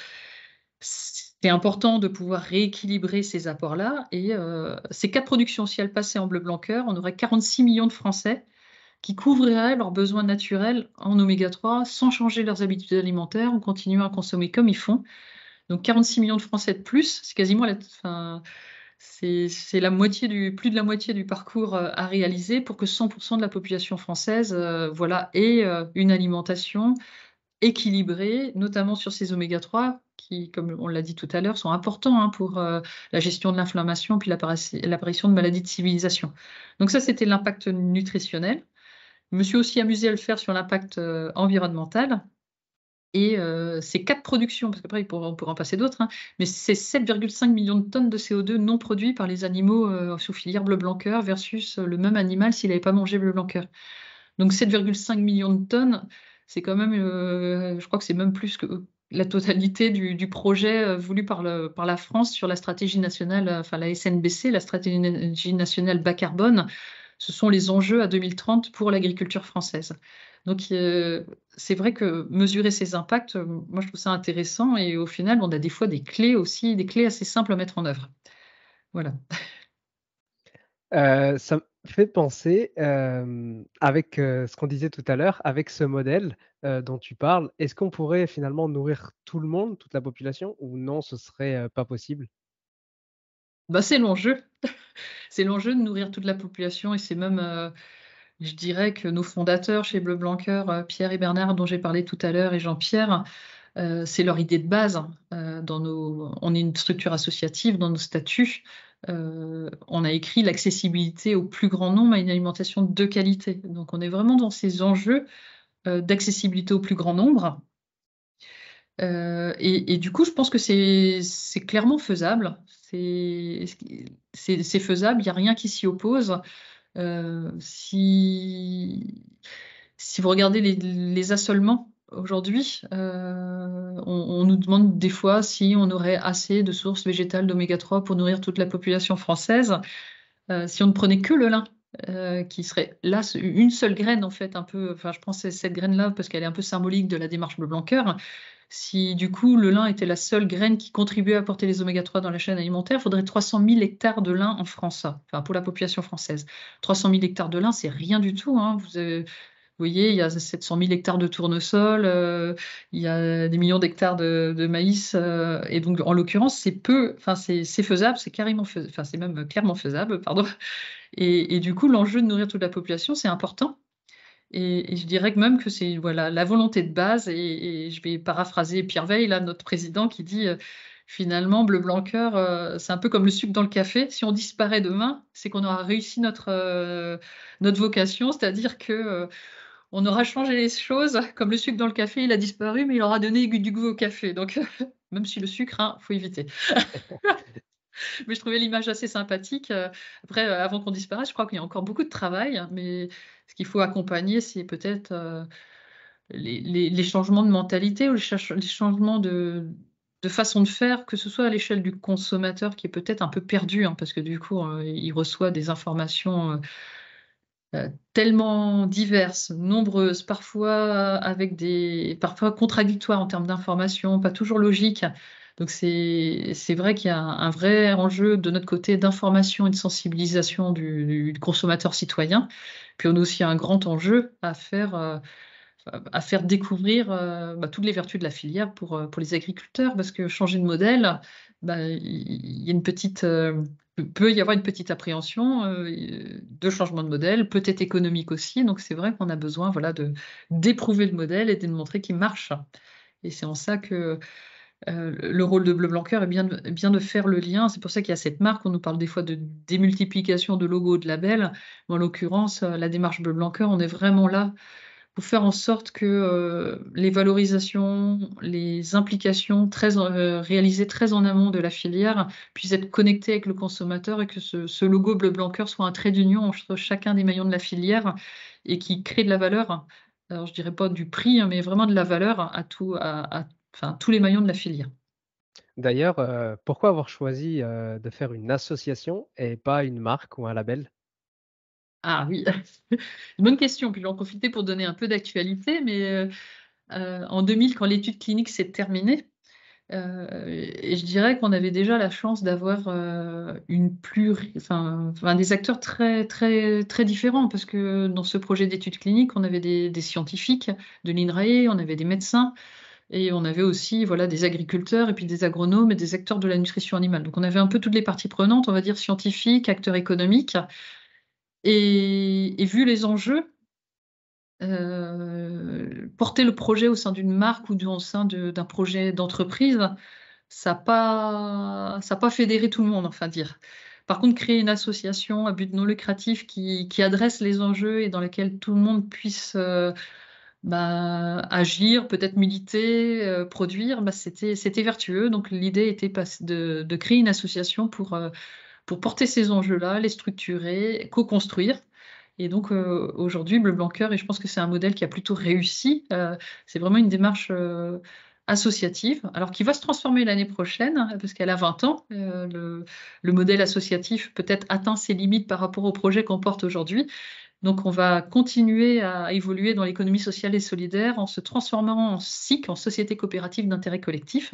important de pouvoir rééquilibrer ces apports-là. Et euh, ces quatre productions, si elles passaient en bleu blanc cœur, on aurait 46 millions de Français qui couvriraient leurs besoins naturels en oméga 3 sans changer leurs habitudes alimentaires en continuant à consommer comme ils font donc 46 millions de Français de plus, c'est quasiment c'est la moitié du, plus de la moitié du parcours euh, à réaliser pour que 100% de la population française euh, voilà, ait euh, une alimentation équilibrée, notamment sur ces oméga 3 qui, comme on l'a dit tout à l'heure, sont importants hein, pour la gestion de l'inflammation puis l'apparition de maladies de civilisation. Donc ça, c'était l'impact nutritionnel. Je me suis aussi amusée à le faire sur l'impact environnemental. Et euh, ces quatre productions, parce qu'après on pourra en passer d'autres, hein, mais c'est 7,5 millions de tonnes de CO2 non produits par les animaux euh, sous filière bleu-blanc-cœur versus euh, le même animal s'il n'avait pas mangé bleu-blanc-cœur. Donc 7,5 millions de tonnes, c'est quand même, euh, je crois que c'est même plus que la totalité du, projet voulu par, par, la France sur la stratégie nationale, enfin la SNBC, la stratégie nationale bas carbone. Ce sont les enjeux à 2030 pour l'agriculture française. Donc, c'est vrai que mesurer ces impacts, euh, moi, je trouve ça intéressant. Et au final, on a des fois des clés aussi, des clés assez simples à mettre en œuvre. Voilà. Euh, ça me fait penser, euh, avec ce qu'on disait tout à l'heure, avec ce modèle dont tu parles, est-ce qu'on pourrait finalement nourrir tout le monde, toute la population, ou non, ce serait pas possible bah, C'est l'enjeu. (laughs) c'est l'enjeu de nourrir toute la population et c'est même je dirais que nos fondateurs chez Bleu Blanquer, euh, Pierre et Bernard, dont j'ai parlé tout à l'heure, et Jean-Pierre, euh, c'est leur idée de base. Hein, euh, dans nos, on est une structure associative, dans nos statuts, on a écrit l'accessibilité au plus grand nombre à une alimentation de qualité. Donc on est vraiment dans ces enjeux d'accessibilité au plus grand nombre. Et, et, du coup, je pense que c'est clairement faisable. C'est faisable, il n'y a rien qui s'y oppose. Euh, si, vous regardez les, assolements aujourd'hui, euh, on, nous demande des fois si on aurait assez de sources végétales d'oméga 3 pour nourrir toute la population française. Euh, si on ne prenait que le lin euh, qui serait là une seule graine en fait un peu enfin je pense cette graine là parce qu'elle est un peu symbolique de la démarche bleu blanc cœur si du coup le lin était la seule graine qui contribuait à porter les oméga 3 dans la chaîne alimentaire il faudrait 300 000 hectares de lin en France enfin pour la population française 300 000 hectares de lin c'est rien du tout hein. vous avez, euh, vous voyez, il y a 700 000 hectares de tournesol, euh, il y a des millions d'hectares de, maïs. Euh, et donc, en l'occurrence, c'est peu, enfin, c'est faisable, c'est carrément faisable, enfin, c'est même clairement faisable, (laughs) pardon. Et, du coup, l'enjeu de nourrir toute la population, c'est important. Et, je dirais même que c'est voilà, la volonté de base, et, je vais paraphraser Pierre Veil, là, notre président, qui dit euh, finalement, bleu blanc cœur, c'est un peu comme le sucre dans le café. Si on disparaît demain, c'est qu'on aura réussi notre, notre vocation, c'est-à-dire que on aura changé les choses, comme le sucre dans le café, il a disparu, mais il aura donné du goût au café. Donc, (laughs) même si le sucre, il hein, faut éviter. (laughs) mais je trouvais l'image assez sympathique. Après, euh, avant qu'on disparaisse, je crois qu'il y a encore beaucoup de travail, hein, mais ce qu'il faut accompagner, c'est peut-être euh, les, changements de mentalité ou les, changements de, façon de faire, que ce soit à l'échelle du consommateur qui est peut-être un peu perdu, hein, parce que du coup, euh, il reçoit des informations. Euh, tellement diverses, nombreuses, parfois avec des parfois contradictoires en termes d'informations, pas toujours logiques. Donc c'est vrai qu'il y a un, vrai enjeu de notre côté d'information et de sensibilisation du, consommateur citoyen. Puis on a aussi un grand enjeu à faire, euh, à faire découvrir euh, bah, toutes les vertus de la filière pour, pour les agriculteurs, parce que changer de modèle, bah, il y a une petite peut y avoir une petite appréhension euh, de changement de modèle, peut-être économique aussi. Donc c'est vrai qu'on a besoin voilà, de d'éprouver le modèle et de montrer qu'il marche. Et c'est en ça que euh, le rôle de Bleu Blanqueur est bien, de, bien de faire le lien. C'est pour ça qu'il y a cette marque. On nous parle des fois de démultiplication de logos, de labels. en l'occurrence, euh, la démarche Bleu Blanqueur, on est vraiment là faire en sorte que euh, les valorisations, les implications euh, réalisées très en amont de la filière puissent être connectées avec le consommateur et que ce, logo bleu blanc cœur soit un trait d'union entre chacun des maillons de la filière et qui crée de la valeur. Alors je dirais pas du prix, hein, mais vraiment de la valeur à, tous les maillons de la filière. D'ailleurs, euh, pourquoi avoir choisi de faire une association et pas une marque ou un label ah oui, (laughs) bonne question. Puis j'en profiter pour donner un peu d'actualité. Mais euh, euh, en 2000, quand l'étude clinique s'est terminée, euh, je dirais qu'on avait déjà la chance d'avoir une des acteurs très, très, très différents, parce que dans ce projet d'étude clinique, on avait des, scientifiques de l'INRAE, on avait des médecins, et on avait aussi voilà, des agriculteurs, et puis des agronomes et des acteurs de la nutrition animale. Donc on avait un peu toutes les parties prenantes, on va dire scientifiques, acteurs économiques, et, vu les enjeux, euh, porter le projet au sein d'une marque ou au sein d'un projet d'entreprise, ça n'a pas, ça pas fédéré tout le monde, enfin dire. Par contre, créer une association à but non lucratif qui, qui adresse les enjeux et dans laquelle tout le monde puisse euh, bah, agir, peut-être militer, euh, produire, bah, c'était vertueux. Donc l'idée était de, de, créer une association pour pour porter ces enjeux-là, les structurer, co-construire. Et donc euh, aujourd'hui, Bleu Blanc et je pense que c'est un modèle qui a plutôt réussi, euh, c'est vraiment une démarche euh, associative, alors qui va se transformer l'année prochaine, hein, parce qu'elle a 20 ans. Le, le, modèle associatif peut-être atteint ses limites par rapport au projet qu'on porte aujourd'hui, donc on va continuer à évoluer dans l'économie sociale et solidaire en se transformant en SIC, en Société coopérative d'intérêt collectif,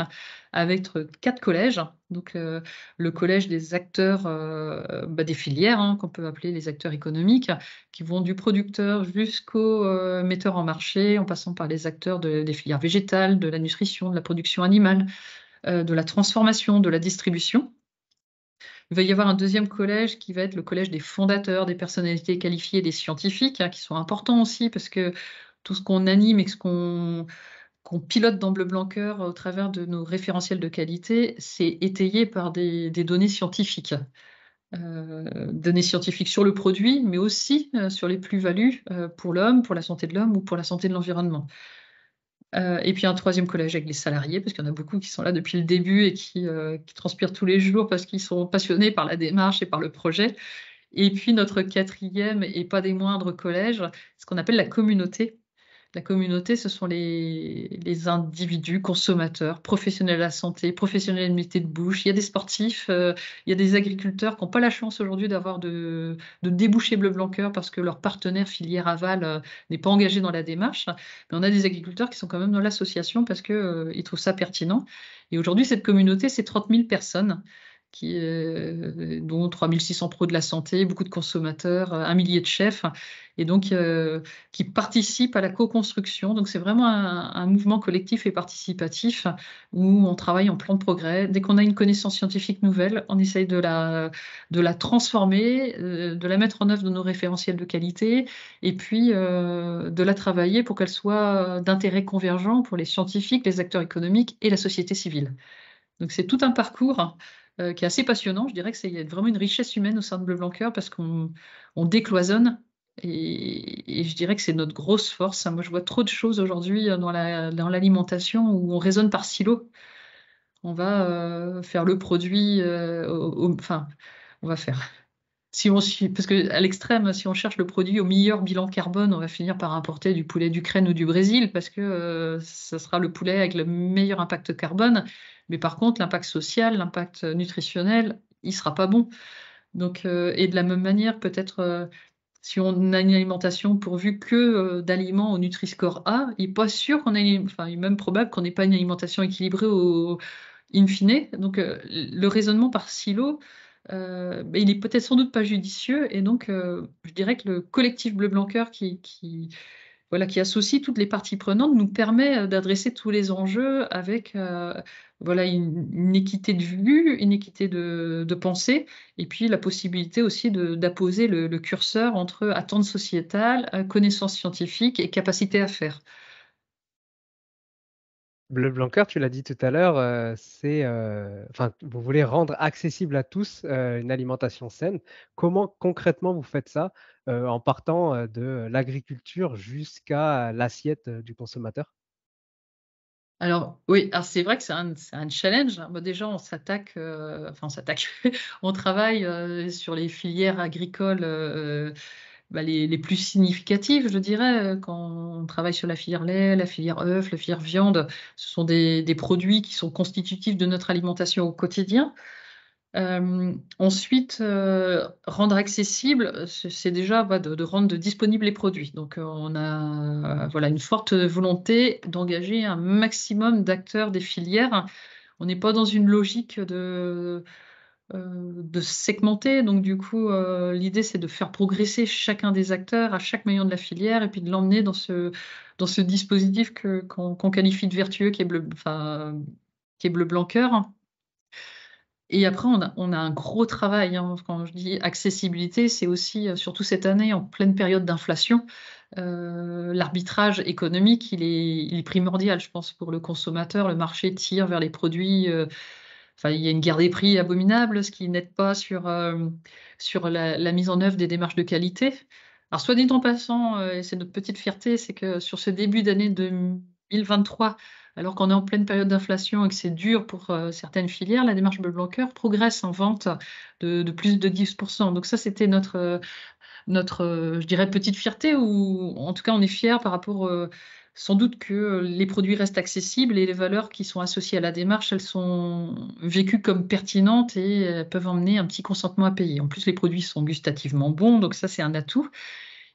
avec quatre collèges. Donc euh, le collège des acteurs, euh, bah, des filières, hein, qu'on peut appeler les acteurs économiques, qui vont du producteur jusqu'au euh, metteur en marché, en passant par les acteurs des filières végétales, de la nutrition, de la production animale, de la transformation, de la distribution il va y avoir un deuxième collège qui va être le collège des fondateurs, des personnalités qualifiées, des scientifiques, hein, qui sont importants aussi parce que tout ce qu'on anime et ce qu'on pilote dans Bleu Coeur au travers de nos référentiels de qualité, c'est étayé par des, données scientifiques. Euh, données scientifiques sur le produit, mais aussi euh, sur les plus-values euh, pour l'homme, pour la santé de l'homme ou pour la santé de l'environnement. Euh, et puis un troisième collège avec les salariés, parce qu'il y en a beaucoup qui sont là depuis le début et qui, euh, qui transpirent tous les jours parce qu'ils sont passionnés par la démarche et par le projet. Et puis notre quatrième, et pas des moindres collèges, ce qu'on appelle la communauté, la communauté, ce sont les, individus, consommateurs, professionnels de la santé, professionnels de métier de bouche. Il y a des sportifs, euh, il y a des agriculteurs qui n'ont pas la chance aujourd'hui d'avoir de, de débouchés bleu blanc parce que leur partenaire filière aval euh, n'est pas engagé dans la démarche. Mais on a des agriculteurs qui sont quand même dans l'association parce qu'ils euh, trouvent ça pertinent. Et aujourd'hui, cette communauté, c'est 30 000 personnes qui, euh, dont 3600 pros de la santé, beaucoup de consommateurs, euh, un millier de chefs, et donc euh, qui participent à la co-construction. Donc c'est vraiment un, mouvement collectif et participatif où on travaille en plan de progrès. Dès qu'on a une connaissance scientifique nouvelle, on essaye de la, de la transformer, euh, de la mettre en œuvre dans nos référentiels de qualité, et puis de la travailler pour qu'elle soit d'intérêt convergent pour les scientifiques, les acteurs économiques et la société civile. Donc c'est tout un parcours euh, qui est assez passionnant. Je dirais qu'il y a vraiment une richesse humaine au sein de Bleu Blanc-Cœur parce qu'on décloisonne et, je dirais que c'est notre grosse force. Hein. Moi, je vois trop de choses aujourd'hui euh, dans, l'alimentation où on raisonne par silos. On va euh, faire le produit, enfin, on va faire si on parce que à l'extrême, si on cherche le produit au meilleur bilan carbone, on va finir par importer du poulet d'Ukraine ou du Brésil parce que ce euh, ça sera le poulet avec le meilleur impact carbone. Mais par contre, l'impact social, l'impact nutritionnel, il sera pas bon. Donc, euh, et de la même manière, peut-être euh, si on a une alimentation pourvue que d'aliments au Nutri-Score A, il n'est pas sûr qu'on ait, enfin, il est même probable qu'on n'ait pas une alimentation équilibrée au, in fine. Donc, le raisonnement par silo euh, il est peut-être sans doute pas judicieux. Et donc, euh, je dirais que le collectif bleu blanc qui, associe toutes les parties prenantes nous permet euh, d'adresser tous les enjeux avec une, équité de vue, une équité de, pensée, et puis la possibilité aussi d'apposer le, le, curseur entre attente sociétale, connaissance scientifique et capacité à faire. Bleu Blancœur, tu l'as dit tout à l'heure, euh, c'est, euh, enfin, vous voulez rendre accessible à tous euh, une alimentation saine. Comment concrètement vous faites ça en partant de l'agriculture jusqu'à l'assiette du consommateur alors oui, alors c'est vrai que c'est un, challenge. Hein. Bah, déjà, on s'attaque, enfin on s'attaque, (laughs) on travaille sur les filières agricoles bah, les, plus significatives, je dirais, euh, quand on travaille sur la filière lait, la filière œuf, la filière viande. Ce sont des, produits qui sont constitutifs de notre alimentation au quotidien. Euh, ensuite, euh, rendre accessible, c'est déjà bah, de, rendre disponibles les produits. Donc, on a voilà, une forte volonté d'engager un maximum d'acteurs des filières. On n'est pas dans une logique de, euh, de segmenter. Donc, du coup, euh, l'idée, c'est de faire progresser chacun des acteurs à chaque maillon de la filière et puis de l'emmener dans ce, dans ce dispositif que, qu'on, qualifie de vertueux, qui est bleu, enfin, qui est bleu blanc Et après, on a, on a, un gros travail. Hein. Quand je dis accessibilité, c'est aussi, euh, surtout cette année, en pleine période d'inflation, l'arbitrage économique, il est, primordial, je pense, pour le consommateur. Le marché tire vers les produits il y a une guerre des prix abominable, ce qui n'aide pas sur, euh, sur la, mise en œuvre des démarches de qualité. Alors, soit dit en passant, euh, et c'est notre petite fierté, c'est que sur ce début d'année 2023, alors qu'on est en pleine période d'inflation et que c'est dur pour euh, certaines filières, la démarche Blanqueur progresse en vente de, plus de 10%. Donc ça, c'était notre, notre, je dirais, petite fierté, ou en tout cas, on est fier par rapport à sans doute que euh, les produits restent accessibles et les valeurs qui sont associées à la démarche, elles sont vécues comme pertinentes et euh, peuvent emmener un petit consentement à payer. En plus, les produits sont gustativement bons, donc ça, c'est un atout.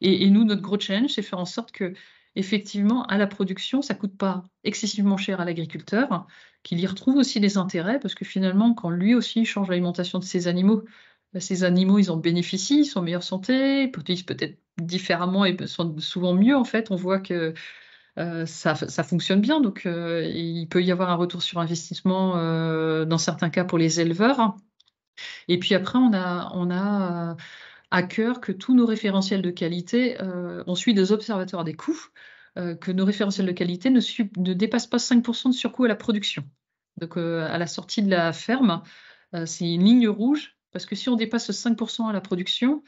Et, nous, notre gros challenge, c'est faire en sorte que, effectivement, à la production, ça ne coûte pas excessivement cher à l'agriculteur, qu'il y retrouve aussi des intérêts, parce que finalement, quand lui aussi change l'alimentation de ses animaux, ses bah, ces animaux, ils en bénéficient, ils sont en meilleure santé, ils produisent peut-être différemment et sont souvent mieux. En fait, on voit que euh, ça, fonctionne bien. Donc, euh, il peut y avoir un retour sur investissement euh, dans certains cas pour les éleveurs. Et puis après, on a, on a à cœur que tous nos référentiels de qualité, on suit des observateurs des coûts, que nos référentiels de qualité ne, ne dépassent pas 5% de surcoût à la production. Donc, à la sortie de la ferme, c'est une ligne rouge, parce que si on dépasse 5% à la production,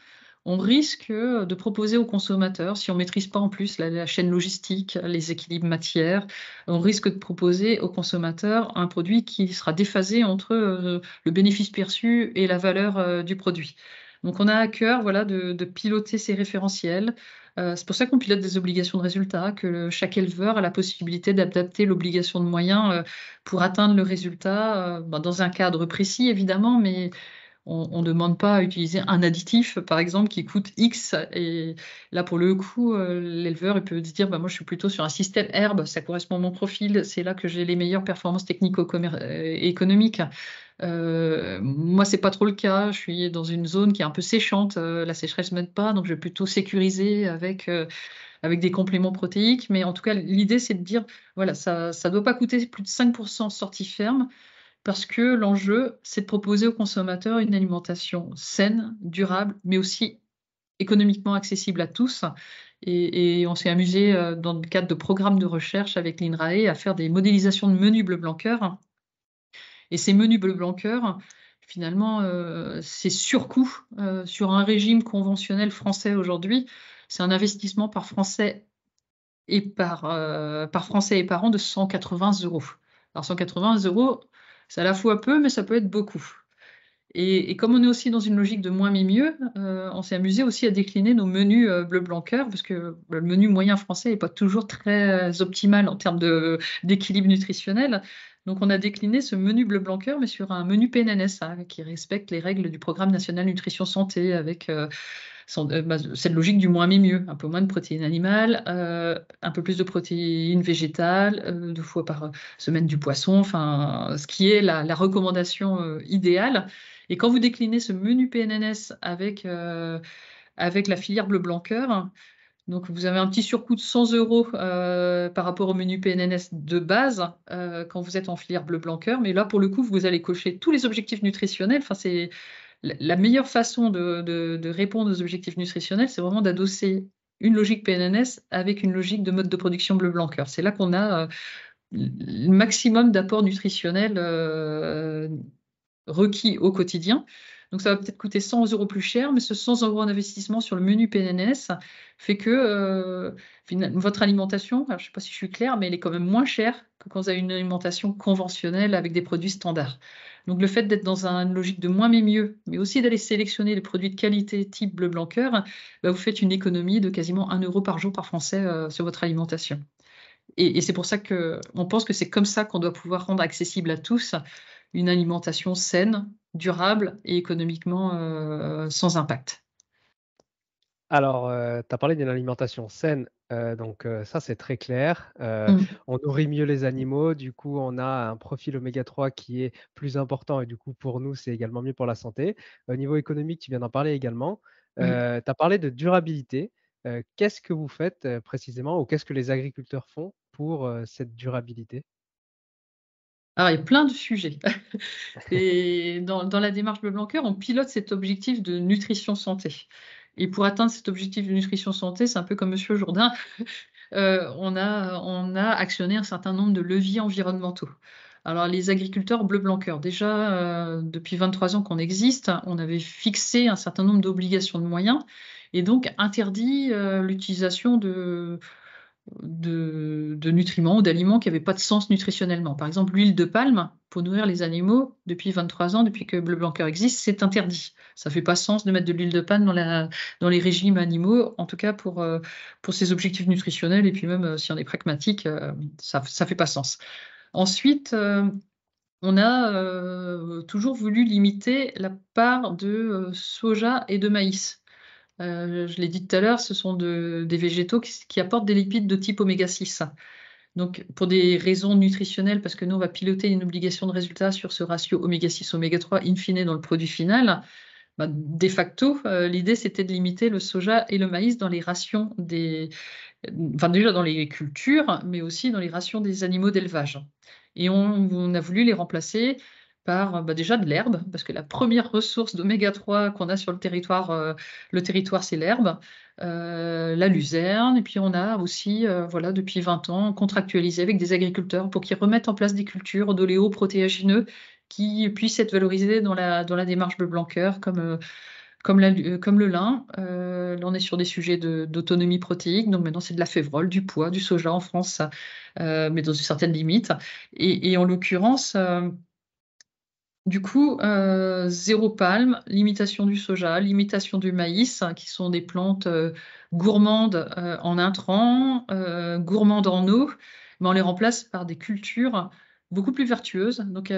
on risque euh, de proposer aux consommateurs, si on ne maîtrise pas en plus la, chaîne logistique, les équilibres matières, on risque de proposer aux consommateurs un produit qui sera déphasé entre euh, le bénéfice perçu et la valeur euh, du produit. Donc on a à cœur voilà, de, piloter ces référentiels. c'est pour ça qu'on pilote des obligations de résultat, que chaque éleveur a la possibilité d'adapter l'obligation de moyens pour atteindre le résultat bah, dans un cadre précis, évidemment, mais on ne demande pas à utiliser un additif, par exemple, qui coûte X. Et là, pour le coup, euh, l'éleveur, peut se dire, bah, moi, je suis plutôt sur un système herbe, ça correspond à mon profil, c'est là que j'ai les meilleures performances technico-économiques. Euh, euh, moi, c'est pas trop le cas. Je suis dans une zone qui est un peu séchante. Euh, la sécheresse m'aide pas, donc je vais plutôt sécuriser avec, des compléments protéiques. Mais en tout cas, l'idée, c'est de dire voilà, ça ne doit pas coûter plus de 5% sortie ferme parce que l'enjeu, c'est de proposer aux consommateurs une alimentation saine, durable, mais aussi économiquement accessible à tous. Et, on s'est amusé euh, dans le cadre de programmes de recherche avec l'INRAE à faire des modélisations de menus bleu blanc cœur. Et ces menus bleu blanc cœur, finalement, euh, c'est surcoût, euh, sur un régime conventionnel français aujourd'hui, c'est un investissement par français et par, par français et par an de 180 euros. Alors 180 euros, c'est à la fois peu, mais ça peut être beaucoup. Et, comme on est aussi dans une logique de moins mais mieux, euh, on s'est amusé aussi à décliner nos menus euh, bleu blanc cœur, parce que le menu moyen français n'est pas toujours très euh, optimal en termes d'équilibre nutritionnel. Donc on a décliné ce menu bleu blanc cœur, mais sur un menu PNNSA, qui respecte les règles du programme national nutrition santé avec cette logique du moins mais mieux, un peu moins de protéines animales, euh, un peu plus de protéines végétales, euh, deux fois par semaine du poisson, enfin ce qui est la, recommandation euh, idéale. Et quand vous déclinez ce menu PNNS avec, avec la filière bleu blanc cœur, donc vous avez un petit surcoût de 100 euros par rapport au menu PNNS de base quand vous êtes en filière bleu blanc cœur, mais là pour le coup vous allez cocher tous les objectifs nutritionnels. Enfin c'est la meilleure façon de, répondre aux objectifs nutritionnels, c'est vraiment d'adosser une logique PNNS avec une logique de mode de production bleu blanc C'est là qu'on a euh, le maximum d'apports nutritionnels euh, requis au quotidien. Donc ça va peut-être coûter 100 euros plus cher, mais ce 100 euros d'investissement sur le menu PNNS fait que euh, votre alimentation, je ne sais pas si je suis claire, mais elle est quand même moins chère que quand vous avez une alimentation conventionnelle avec des produits standards. Donc le fait d'être dans une logique de moins mais mieux, mais aussi d'aller sélectionner les produits de qualité type bleu blanc cœur, bah, vous faites une économie de quasiment 1 euro par jour par Français euh, sur votre alimentation. Et, c'est pour ça qu'on pense que c'est comme ça qu'on doit pouvoir rendre accessible à tous une alimentation saine, durable et économiquement euh, sans impact. Alors, euh, tu as parlé d'une alimentation saine, euh, donc euh, ça c'est très clair. Mmh. On nourrit mieux les animaux, du coup on a un profil oméga 3 qui est plus important et du coup pour nous c'est également mieux pour la santé. Au niveau économique, tu viens d'en parler également. Mmh. Tu as parlé de durabilité. qu'est-ce que vous faites précisément ou qu'est-ce que les agriculteurs font pour cette durabilité ah, il y a plein de sujets. (laughs) Et dans, la démarche Bleu Cœur, on pilote cet objectif de nutrition santé. Et pour atteindre cet objectif de nutrition santé, c'est un peu comme Monsieur Jourdain, (laughs) euh, on, a, actionné un certain nombre de leviers environnementaux. Alors les agriculteurs bleu blanc déjà euh, depuis 23 ans qu'on existe, on avait fixé un certain nombre d'obligations de moyens et donc interdit euh, l'utilisation de de, nutriments ou d'aliments qui n'avaient pas de sens nutritionnellement. Par exemple, l'huile de palme pour nourrir les animaux depuis 23 ans, depuis que Bleu Blanqueur existe, c'est interdit. Ça ne fait pas sens de mettre de l'huile de palme dans, les régimes animaux, en tout cas pour, euh, pour ses objectifs nutritionnels. Et puis même euh, si on est pragmatique, euh, ça ne fait pas sens. Ensuite, on a toujours voulu limiter la part de soja et de maïs. Euh, je l'ai dit tout à l'heure, ce sont des végétaux qui, apportent des lipides de type oméga 6. Donc, pour des raisons nutritionnelles, parce que nous, on va piloter une obligation de résultat sur ce ratio oméga 6, oméga 3 in fine dans le produit final, bah, de facto, euh, l'idée, c'était de limiter le soja et le maïs dans les rations des. Enfin, déjà dans les cultures, mais aussi dans les rations des animaux d'élevage. Et on a voulu les remplacer par euh, bah, déjà de l'herbe, parce que la première ressource d'oméga 3 qu'on a sur le territoire, euh, le territoire, c'est l'herbe, euh, la luzerne, et puis on a aussi, voilà, depuis 20 ans, contractualisé avec des agriculteurs pour qu'ils remettent en place des cultures protéagineux qui puissent être valorisées dans la, dans la démarche bleu blanc comme comme, la, comme le lin. là, on est sur des sujets d'autonomie protéique. Donc maintenant, c'est de la févrole, du pois, du soja en France, mais dans une certaine limite. Et, en l'occurrence, du coup, euh, zéro palme, limitation du soja, limitation du maïs, hein, qui sont des plantes euh, gourmandes euh, en intrants, gourmandes en eau, mais on les remplace par des cultures beaucoup plus vertueuses. Donc,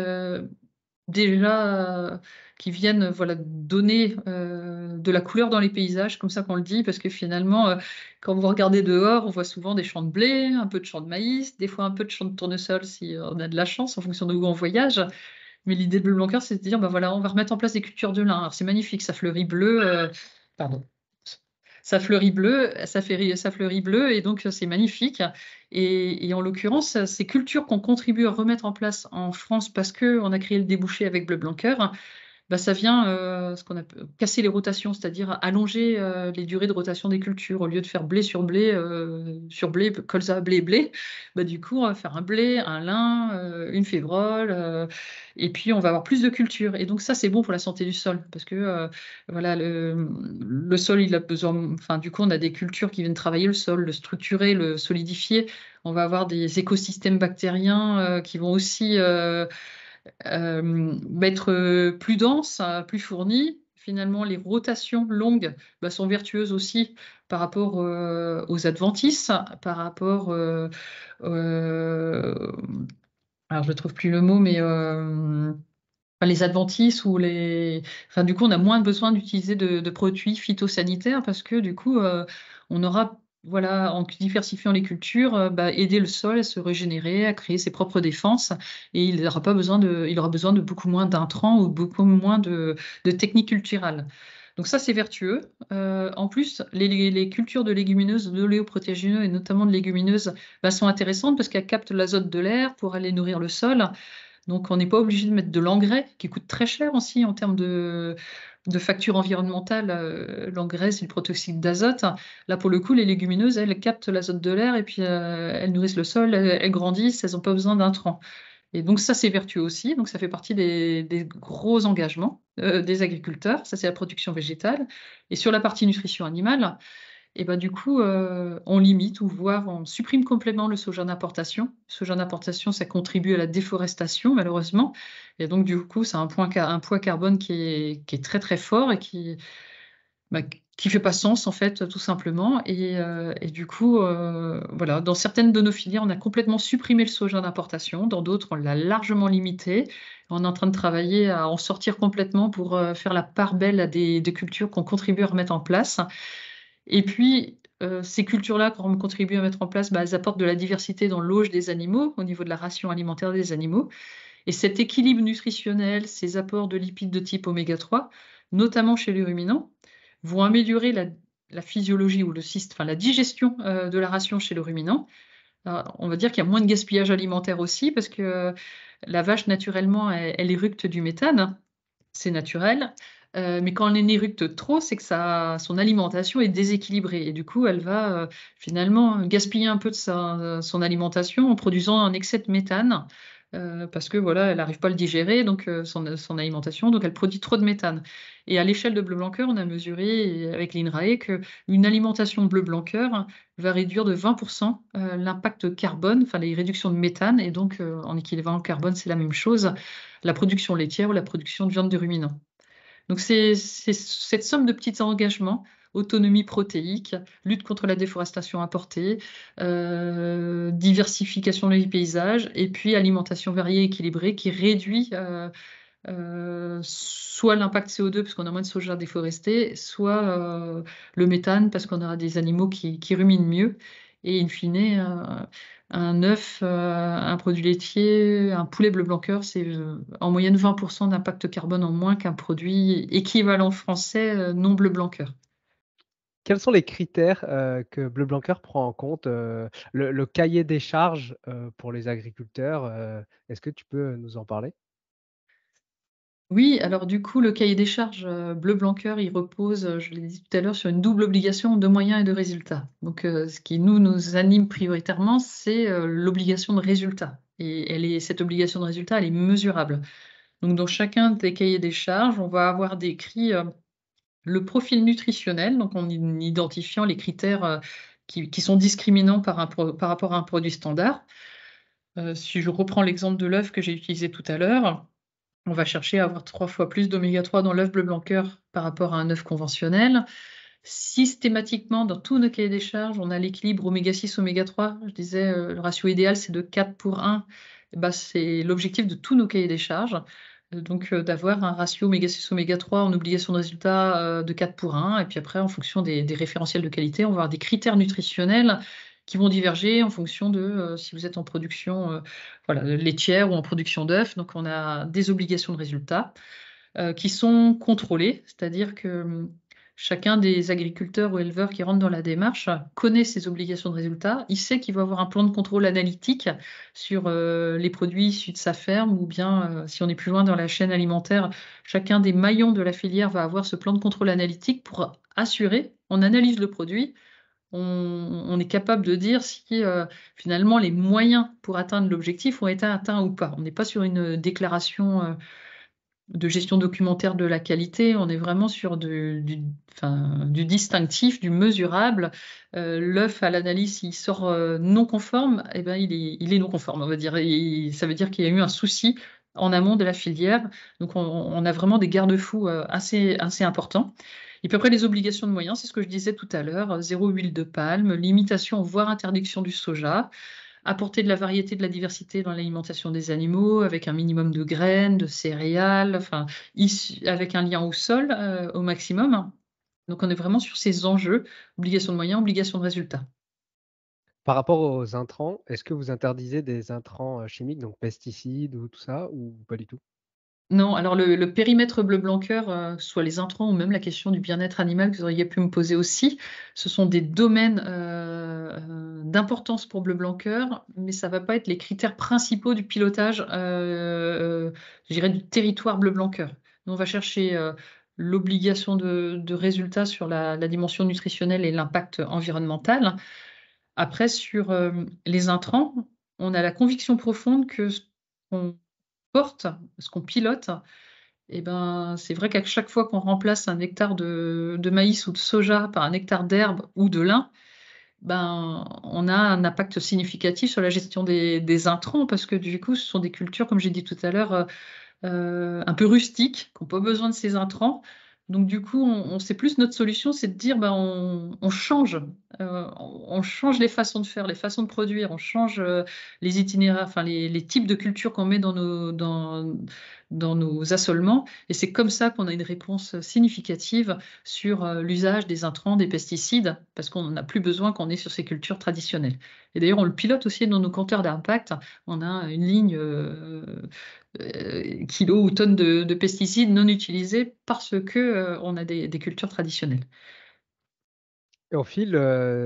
déjà qui viennent voilà donner de la couleur dans les paysages comme ça qu'on le dit parce que finalement quand vous regardez dehors on voit souvent des champs de blé un peu de champs de maïs des fois un peu de champs de tournesol si on a de la chance en fonction de où on voyage mais l'idée de Bleu Blanc c'est de dire, ben voilà, on va remettre en place des cultures de lin. c'est magnifique, ça fleurit bleu. Euh, pardon. Ça fleurit bleu, ça, fait, ça fleurit bleu, et donc euh, c'est magnifique. Et, en l'occurrence, ces cultures qu'on contribue à remettre en place en France parce qu'on a créé le débouché avec Bleu Blanqueur, bah, ça vient euh, ce qu'on a casser les rotations, c'est-à-dire allonger euh, les durées de rotation des cultures. Au lieu de faire blé sur blé, euh, sur blé, colza, blé, blé, bah, du coup, on va faire un blé, un lin, une févrole, et puis on va avoir plus de cultures. Et donc, ça, c'est bon pour la santé du sol, parce que voilà, le, sol, il a besoin. Enfin, du coup, on a des cultures qui viennent travailler le sol, le structurer, le solidifier. On va avoir des écosystèmes bactériens qui vont aussi être euh, euh, plus dense, hein, plus fournie, finalement les rotations longues bah, sont vertueuses aussi par rapport euh, aux adventices, par rapport alors je ne trouve plus le mot, mais les adventices ou les. Enfin, du coup, on a moins besoin d'utiliser de, de, produits phytosanitaires parce que du coup, on aura voilà, en diversifiant les cultures, euh, bah, aider le sol à se régénérer, à créer ses propres défenses. Et il pas besoin de, il aura besoin de beaucoup moins d'intrants ou beaucoup moins de, techniques culturales. Donc ça, c'est vertueux. Euh, en plus, les, les, cultures de légumineuses, de d'oléoprotéagineux et notamment de légumineuses bah, sont intéressantes parce qu'elles captent l'azote de l'air pour aller nourrir le sol. Donc on n'est pas obligé de mettre de l'engrais qui coûte très cher aussi en termes de, de facture environnementale, euh, l'engrais, c'est le protoxyde d'azote. Là, pour le coup, les légumineuses, elles captent l'azote de l'air et puis euh, elles nourrissent le sol, elles, grandissent, elles n'ont pas besoin d'intrants. Et donc ça, c'est vertueux aussi. Donc ça fait partie des, gros engagements euh, des agriculteurs. Ça, c'est la production végétale. Et sur la partie nutrition animale, et ben du coup, euh, on limite ou voire on supprime complètement le soja d'importation. Le soja d'importation, ça contribue à la déforestation, malheureusement. Et donc, du coup, c'est un, point, un poids carbone qui est, qui est, très, très fort et qui ne bah, qui fait pas sens, en fait, tout simplement. Et, euh, et du coup, euh, voilà, dans certaines de nos filières, on a complètement supprimé le soja d'importation. Dans d'autres, on l'a largement limité. On est en train de travailler à en sortir complètement pour faire la part belle à des, des cultures qu'on contribue à remettre en place. Et puis, euh, ces cultures-là, qu'on contribue à mettre en place, bah, elles apportent de la diversité dans l'auge des animaux, au niveau de la ration alimentaire des animaux. Et cet équilibre nutritionnel, ces apports de lipides de type oméga 3, notamment chez les ruminants, vont améliorer la, physiologie ou le enfin, la digestion euh, de la ration chez le ruminant. on va dire qu'il y a moins de gaspillage alimentaire aussi, parce que euh, la vache, naturellement, elle éructe du méthane. C'est naturel. Euh, mais quand elle éructe trop, c'est que son alimentation est déséquilibrée. Et du coup, elle va euh, finalement gaspiller un peu de sa, son alimentation en produisant un excès de méthane. Euh, parce que voilà, elle n'arrive pas à le digérer, donc son, son, alimentation, donc elle produit trop de méthane. Et à l'échelle de bleu blanc on a mesuré avec l'INRAE qu'une alimentation bleu blanc va réduire de 20% l'impact carbone, enfin les réductions de méthane, et donc en équivalent carbone, c'est la même chose, la production laitière ou la production de viande de ruminant. Donc c'est cette somme de petits engagements autonomie protéique, lutte contre la déforestation apportée, euh, diversification des paysages et puis alimentation variée et équilibrée qui réduit euh, euh, soit l'impact CO2 parce qu'on a moins de soja déforesté, soit le méthane parce qu'on aura des animaux qui ruminent mieux et in fine, euh, un œuf, euh, un produit laitier, un poulet bleu blanc c'est euh, en moyenne 20% d'impact carbone en moins qu'un produit équivalent français non bleu blanc Quels sont les critères que Bleu Blanqueur prend en compte le, cahier des charges pour les agriculteurs, est-ce que tu peux nous en parler oui, alors du coup, le cahier des charges euh, bleu blanc il repose, euh, je l'ai dit tout à l'heure, sur une double obligation de moyens et de résultats. Donc, euh, ce qui nous nous anime prioritairement, c'est l'obligation de résultat. Et cette obligation de résultat, elle est mesurable. Donc, dans chacun des cahiers des charges, on va avoir décrit le profil nutritionnel, donc en identifiant les critères qui, sont discriminants par, rapport à un produit standard. si je reprends l'exemple de l'œuf que j'ai utilisé tout à l'heure, on va chercher à avoir trois fois plus d'oméga 3 dans l'œuf bleu blanc par rapport à un œuf conventionnel. Systématiquement, dans tous nos cahiers des charges, on a l'équilibre oméga 6, oméga 3. Je disais, euh, le ratio idéal, c'est de 4 pour 1. Eh ben, c'est l'objectif de tous nos cahiers des charges. Euh, donc, euh, d'avoir un ratio oméga 6, oméga 3 en obligation de résultat de 4 pour 1. Et puis après, en fonction des, des référentiels de qualité, on va avoir des critères nutritionnels qui vont diverger en fonction de euh, si vous êtes en production euh, voilà, laitière ou en production d'œufs. Donc on a des obligations de résultats euh, qui sont contrôlées, c'est-à-dire que hum, chacun des agriculteurs ou éleveurs qui rentrent dans la démarche connaît ses obligations de résultats. Il sait qu'il va avoir un plan de contrôle analytique sur les produits issus de sa ferme ou bien, si on est plus loin dans la chaîne alimentaire, chacun des maillons de la filière va avoir ce plan de contrôle analytique pour assurer, on analyse le produit, on, est capable de dire si euh, finalement les moyens pour atteindre l'objectif ont été atteints ou pas. On n'est pas sur une déclaration euh, de gestion documentaire de la qualité, on est vraiment sur du, distinctif, du mesurable. Euh, l'œuf à l'analyse, il sort non conforme, eh ben, il, est, non conforme, on va dire. ça veut dire qu'il y a eu un souci en amont de la filière. Donc on, a vraiment des garde-fous assez importants. Et puis après, les obligations de moyens, c'est ce que je disais tout à l'heure, euh, zéro huile de palme, limitation, voire interdiction du soja, apporter de la variété, de la diversité dans l'alimentation des animaux, avec un minimum de graines, de céréales, enfin, avec un lien au sol euh, au maximum. Donc on est vraiment sur ces enjeux, obligation de moyens, obligation de résultats. Par rapport aux intrants, est-ce que vous interdisez des intrants euh, chimiques, donc pesticides ou tout ça, ou pas du tout non, alors le, périmètre bleu-blanc-cœur, euh, soit les intrants ou même la question du bien-être animal que vous auriez pu me poser aussi, ce sont des domaines euh, euh, d'importance pour bleu blanc mais ça ne va pas être les critères principaux du pilotage, je dirais, du territoire bleu-blanc-cœur. Nous, on va chercher l'obligation de, résultats sur la, la, dimension nutritionnelle et l'impact environnemental. Après, sur les intrants, on a la conviction profonde que ce qu'on porte, ce qu'on pilote, et eh ben, c'est vrai qu'à chaque fois qu'on remplace un hectare de, de, maïs ou de soja par un hectare d'herbe ou de lin, ben, on a un impact significatif sur la gestion des, intrants parce que du coup, ce sont des cultures, comme j'ai dit tout à l'heure, euh, euh, un peu rustiques, qui n'ont pas besoin de ces intrants. Donc du coup, on, sait plus notre solution, c'est de dire ben on, change, euh, on change les façons de faire, les façons de produire, on change euh, les itinéraires, enfin les, types de cultures qu'on met dans nos, dans, dans nos assolements. Et c'est comme ça qu'on a une réponse significative sur euh, l'usage des intrants, des pesticides, parce qu'on n'a plus besoin qu'on est sur ces cultures traditionnelles. Et d'ailleurs, on le pilote aussi dans nos compteurs d'impact. On a une ligne euh, euh, kilo ou tonnes de, pesticides non utilisés parce qu'on a des, cultures traditionnelles. Et au fil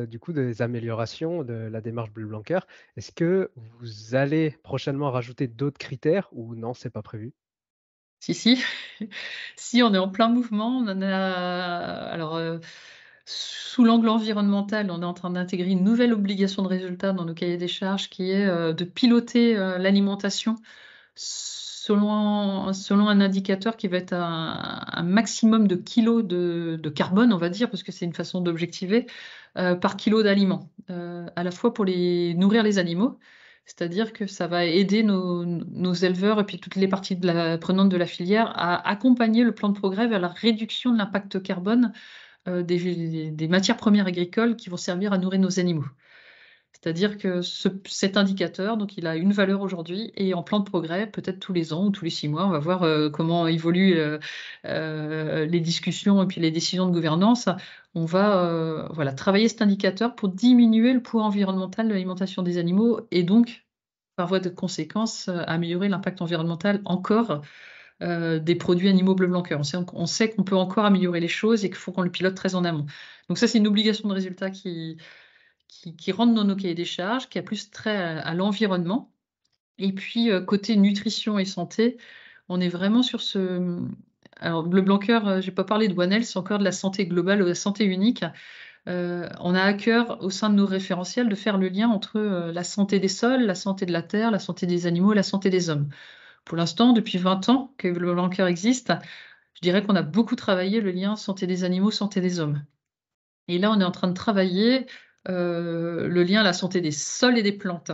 du coup des améliorations de la démarche Bleu Blanquer, est-ce que vous allez prochainement rajouter d'autres critères ou non, c'est pas prévu si, si. (laughs) si, on est en plein mouvement. On a. Alors, euh, sous l'angle environnemental, on est en train d'intégrer une nouvelle obligation de résultat dans nos cahiers des charges qui est euh, de piloter euh, l'alimentation selon, un indicateur qui va être un, maximum de kilos de, de, carbone, on va dire, parce que c'est une façon d'objectiver, par kilo d'aliments, à la fois pour les, nourrir les animaux c'est-à-dire que ça va aider nos, éleveurs et puis toutes les parties prenantes de la filière à accompagner le plan de progrès vers la réduction de l'impact carbone euh, des, matières premières agricoles qui vont servir à nourrir nos animaux. C'est-à-dire que cet indicateur, donc il a une valeur aujourd'hui et en plan de progrès, peut-être tous les ans ou tous les six mois, on va voir euh, comment évoluent euh, euh, les discussions et puis les décisions de gouvernance. On va voilà, travailler cet indicateur pour diminuer le poids environnemental de l'alimentation des animaux et donc, par voie de conséquence, améliorer l'impact environnemental encore des produits animaux bleu blanc cœur. on sait qu'on peut encore améliorer les choses et qu'il faut qu'on le pilote très en amont. Donc ça, c'est une obligation de résultat qui, qui, qui, rentre dans nos cahiers des charges, qui a plus trait à, l'environnement. Et puis, euh, côté nutrition et santé, on est vraiment sur ce. Alors, le euh, je n'ai pas parlé de One Health, c'est encore de la santé globale, de la santé unique. Euh, on a à cœur, au sein de nos référentiels, de faire le lien entre la santé des sols, la santé de la terre, la santé des animaux et la santé des hommes. Pour l'instant, depuis 20 ans que le Blanqueur existe, je dirais qu'on a beaucoup travaillé le lien santé des animaux, santé des hommes. Et là, on est en train de travailler euh, le lien à la santé des sols et des plantes.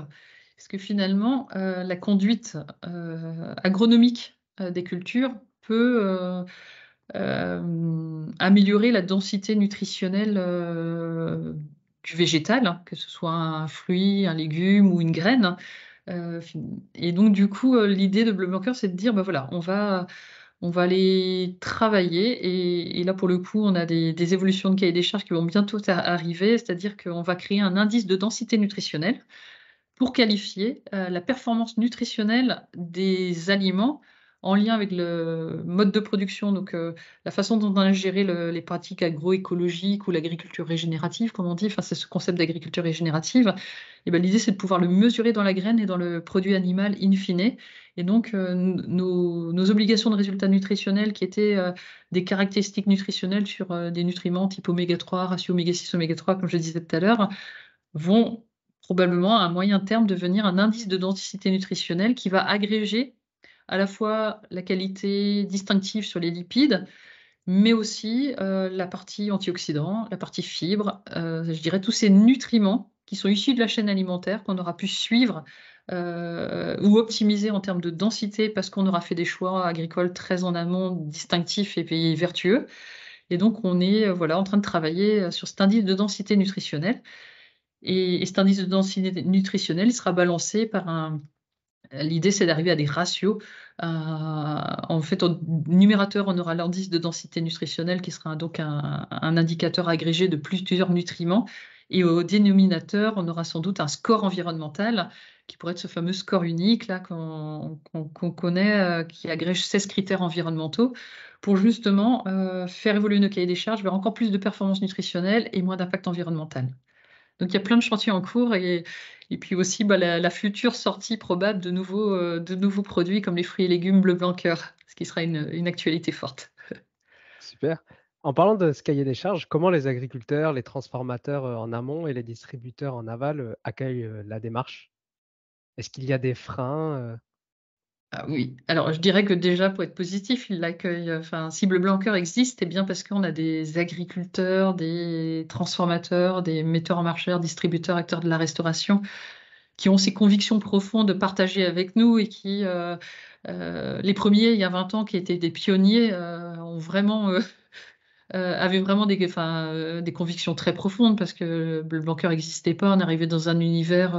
Parce que finalement, euh, la conduite euh, agronomique des cultures peut améliorer la densité nutritionnelle du végétal, hein, que ce soit un fruit, un légume ou une graine. Hein. et donc, du coup, l'idée de Bleu c'est de dire, ben voilà, on va on va les travailler. Et, là, pour le coup, on a des, évolutions de cahier des charges qui vont bientôt arriver, c'est-à-dire qu'on va créer un indice de densité nutritionnelle pour qualifier euh, la performance nutritionnelle des aliments en lien avec le mode de production, donc euh, la façon dont on a géré les pratiques agroécologiques ou l'agriculture régénérative, comme on dit, enfin c'est ce concept d'agriculture régénérative, et ben, l'idée c'est de pouvoir le mesurer dans la graine et dans le produit animal in fine. Et donc euh, nos, obligations de résultats nutritionnels qui étaient euh, des caractéristiques nutritionnelles sur des nutriments type oméga 3, ratio oméga 6, oméga 3, comme je disais tout à l'heure, vont probablement à moyen terme devenir un indice de densité nutritionnelle qui va agréger à la fois la qualité distinctive sur les lipides, mais aussi euh, la partie antioxydants, la partie fibres, euh, je dirais tous ces nutriments qui sont issus de la chaîne alimentaire qu'on aura pu suivre euh, ou optimiser en termes de densité parce qu'on aura fait des choix agricoles très en amont, distinctifs et pays vertueux. Et donc on est voilà en train de travailler sur cet indice de densité nutritionnelle. Et, cet indice de densité nutritionnelle sera balancé par un, L'idée, c'est d'arriver à des ratios. Euh, en fait, au numérateur, on aura l'indice de densité nutritionnelle qui sera donc un, indicateur agrégé de plusieurs nutriments. Et au dénominateur, on aura sans doute un score environnemental qui pourrait être ce fameux score unique là qu'on connaît, euh, qui agrège 16 critères environnementaux pour justement euh, faire évoluer nos cahiers des charges vers encore plus de performance nutritionnelle et moins d'impact environnemental. Donc il y a plein de chantiers en cours et, puis aussi bah, la, future sortie probable de nouveaux, euh, de nouveaux produits comme les fruits et légumes bleu blanc cœur, ce qui sera une, une actualité forte. (laughs) Super. En parlant de ce cahier des charges, comment les agriculteurs, les transformateurs euh, en amont et les distributeurs en aval euh, accueillent la démarche Est-ce qu'il y a des freins ah oui, alors je dirais que déjà pour être positif, il l'accueille. Euh, enfin, Cible Blanqueur existe, et bien parce qu'on a des agriculteurs, des transformateurs, des metteurs en marché, distributeurs, acteurs de la restauration, qui ont ces convictions profondes de partager avec nous et qui, euh, euh, les premiers il y a 20 ans, qui étaient des pionniers, euh, ont vraiment (laughs) avait vraiment des, des convictions très profondes parce que le Blanqueur n'existait pas. On arrivait dans un univers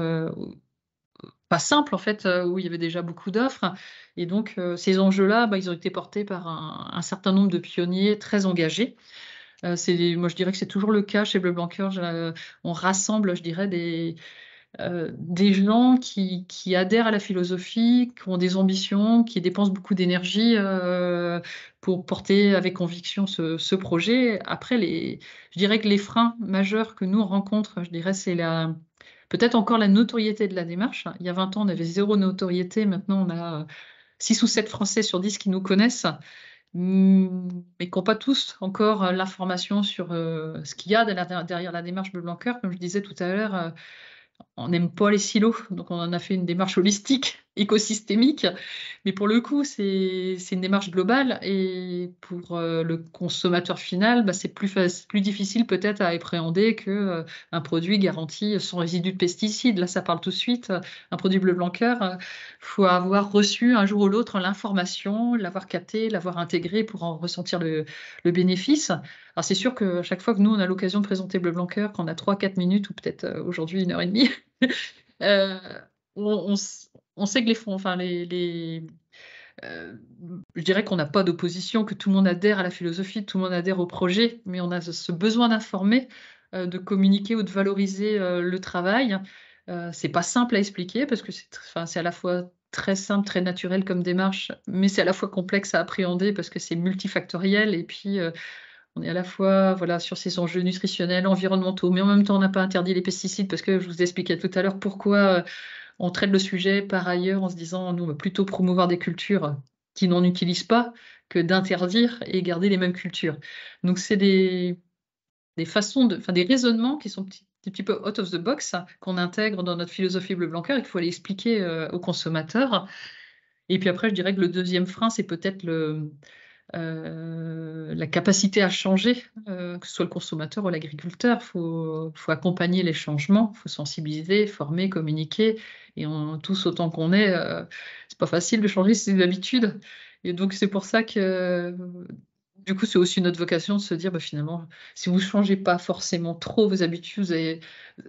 pas simple en fait, euh, où il y avait déjà beaucoup d'offres. Et donc euh, ces enjeux-là, bah, ils ont été portés par un, certain nombre de pionniers très engagés. Euh, c'est, moi je dirais que c'est toujours le cas chez Bleu Blanquer. on rassemble, je dirais, des, des gens qui, qui, adhèrent à la philosophie, qui ont des ambitions, qui dépensent beaucoup d'énergie pour porter avec conviction ce, projet. Après, les, je dirais que les freins majeurs que nous rencontrons, je dirais, c'est la, peut-être encore la notoriété de la démarche. Il y a 20 ans, on avait zéro notoriété. Maintenant, on a 6 euh, ou 7 Français sur 10 qui nous connaissent, mm, mais qui n'ont pas tous encore euh, l'information sur euh, ce qu'il y a derrière la démarche Bleu Blanc Comme je disais tout à l'heure, on n'aime pas les silos, donc on en a fait une démarche holistique écosystémique. Mais pour le coup, c'est une démarche globale et pour euh, le consommateur final, bah, c'est plus, plus difficile peut-être à appréhender qu'un euh, un produit garanti sans résidu de pesticides. Là, ça parle tout de suite. Euh, un produit bleu blanc coeur il faut avoir reçu un jour ou l'autre l'information, l'avoir capté, l'avoir intégré pour en ressentir le, le bénéfice. Alors c'est sûr que chaque fois que nous, on a l'occasion de présenter bleu blanc cœur, qu'on a 3-4 minutes ou peut-être aujourd'hui une heure et demie, (laughs) on, on on sait que les fonds, enfin les, euh, je dirais qu'on n'a pas d'opposition, que tout le monde adhère à la philosophie, tout le monde adhère au projet, mais on a ce besoin d'informer, euh, de communiquer ou de valoriser euh, le travail. c'est pas simple à expliquer parce que c'est, enfin, c'est à la fois très simple, très naturel comme démarche, mais c'est à la fois complexe à appréhender parce que c'est multifactoriel et puis on est à la fois voilà, sur ces enjeux nutritionnels, environnementaux, mais en même temps, on n'a pas interdit les pesticides parce que je vous expliquais tout à l'heure pourquoi on traite le sujet par ailleurs en se disant, nous, on va plutôt promouvoir des cultures qui n'en utilisent pas que d'interdire et garder les mêmes cultures. Donc, c'est des, façons, de, enfin, des raisonnements qui sont un petit peu out of the box hein, qu'on intègre dans notre philosophie bleu blanc et qu'il faut aller expliquer euh, aux consommateurs. Et puis après, je dirais que le deuxième frein, c'est peut-être le, euh, la capacité à changer, euh, que ce soit le consommateur ou l'agriculteur. faut, faut, accompagner les changements, faut sensibiliser, former, communiquer. Et on, tous autant qu'on est, euh, c'est pas facile de changer ses habitudes. Et donc c'est pour ça que du coup, c'est aussi notre vocation de se dire, bah, finalement, si vous ne changez pas forcément trop vos habitudes,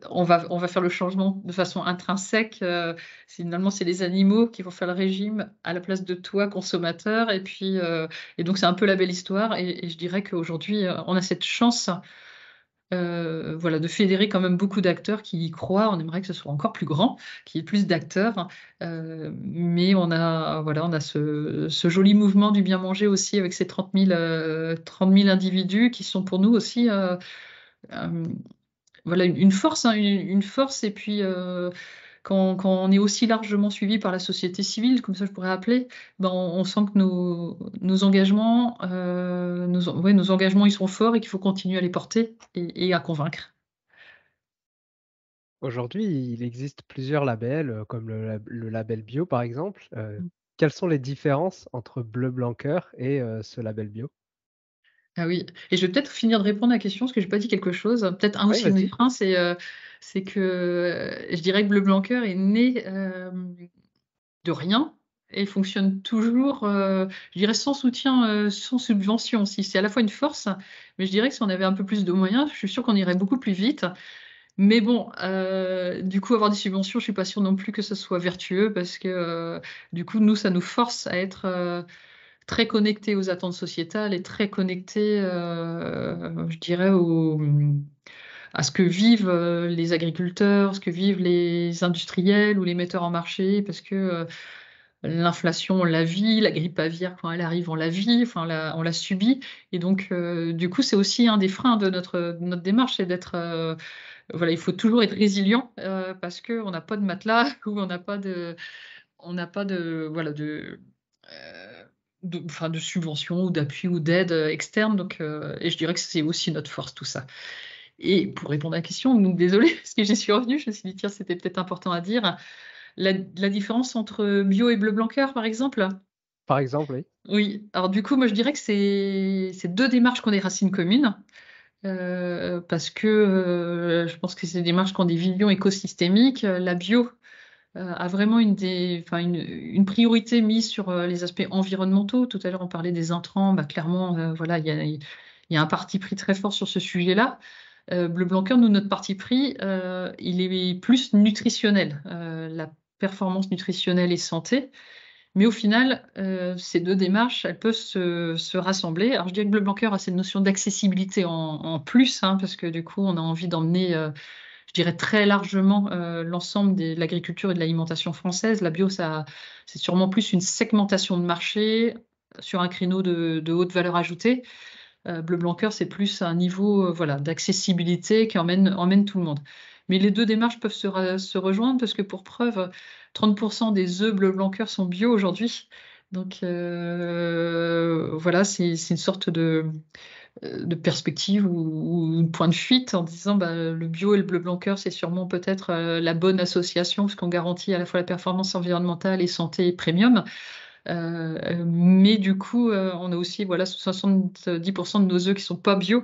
on, va, on va faire le changement de façon intrinsèque. Euh, finalement, c'est les animaux qui vont faire le régime à la place de toi, consommateur. Et, puis, euh, et donc, c'est un peu la belle histoire. et je dirais qu'aujourd'hui, euh, on a cette chance euh, voilà, de fédérer quand même beaucoup d'acteurs qui y croient. On aimerait que ce soit encore plus grand, qu'il y ait plus d'acteurs. Euh, mais on a, voilà, on a ce, joli mouvement du bien manger aussi avec ces 30 000, euh, individus qui sont pour nous aussi voilà, une, force, hein, une, force et puis quand, on est aussi largement suivi par la société civile, comme ça je pourrais appeler, ben on, sent que nos, nos engagements, euh, nos, engagements, ils sont forts et qu'il faut continuer à les porter et, à convaincre. Aujourd'hui, il existe plusieurs labels, euh, comme le, label bio par exemple. Euh, mm. Quelles sont les différences entre Bleu Blanc Cœur et ce label bio ah oui, et je vais peut-être finir de répondre à la question, parce que je n'ai pas dit quelque chose. Peut-être un aussi deux, c'est que je dirais que Bleu Blanqueur est né euh, de rien et fonctionne toujours, euh, je dirais, sans soutien, euh, sans subvention. Si c'est à la fois une force, mais je dirais que si on avait un peu plus de moyens, je suis sûre qu'on irait beaucoup plus vite. Mais bon, du coup, avoir des subventions, je suis pas sûre non plus que ce soit vertueux parce que du coup, nous, ça nous force à être, très connecté aux attentes sociétales et très connecté, euh, je dirais, à ce que vivent euh, les agriculteurs, ce que vivent les industriels ou les metteurs en marché, parce que euh, l'inflation, la vit, la grippe aviaire, quand elle arrive, on la vit, enfin, on la, subit. Et donc, du coup, c'est aussi un des freins de notre, notre démarche, c'est d'être. voilà, il faut toujours être résilient parce qu'on n'a pas de matelas (laughs) ou on n'a pas de. On n'a pas de. Voilà, de de, enfin, de subventions ou d'appui ou d'aide euh, externe. Donc, euh, et je dirais que c'est aussi notre force, tout ça. Et pour répondre à la question, donc désolé (laughs) parce que j'y suis revenue, je me suis dit, tiens, c'était peut-être important à dire. La, différence entre bio et bleu blanc par exemple Par exemple, oui. Oui, alors du coup, moi je dirais que c'est deux démarches qui ont des racines communes. Euh, parce que je pense que c'est des démarches qui ont des visions écosystémiques. La bio, euh, a vraiment une, des, enfin une, une, priorité mise sur euh, les aspects environnementaux. Tout à l'heure, on parlait des intrants. Bah, clairement, euh, voilà, il y a, y a, un parti pris très fort sur ce sujet-là. Euh, Bleu Blanquer, nous, notre parti pris, il est plus nutritionnel, la performance nutritionnelle et santé. Mais au final, ces deux démarches, elles peuvent se, se, rassembler. Alors, je dirais que Bleu Blanquer a cette notion d'accessibilité en, plus, hein, parce que du coup, on a envie d'emmener je dirais très largement euh, l'ensemble de l'agriculture et de l'alimentation française. La bio, c'est sûrement plus une segmentation de marché sur un créneau de, haute valeur ajoutée. Euh, bleu Bleu Blanqueur, c'est plus un niveau euh, voilà, d'accessibilité qui emmène, tout le monde. Mais les deux démarches peuvent se, rejoindre parce que pour preuve, 30% des œufs Bleu Blanqueur sont bio aujourd'hui. Donc voilà, c'est une sorte de, euh, de perspective ou, de point de fuite en disant bah, le bio et le bleu blanc cœur, c'est sûrement peut-être euh, la bonne association qu'on garantit à la fois la performance environnementale et santé premium. Euh, mais du coup, on a aussi voilà, 70% de nos œufs qui sont pas bio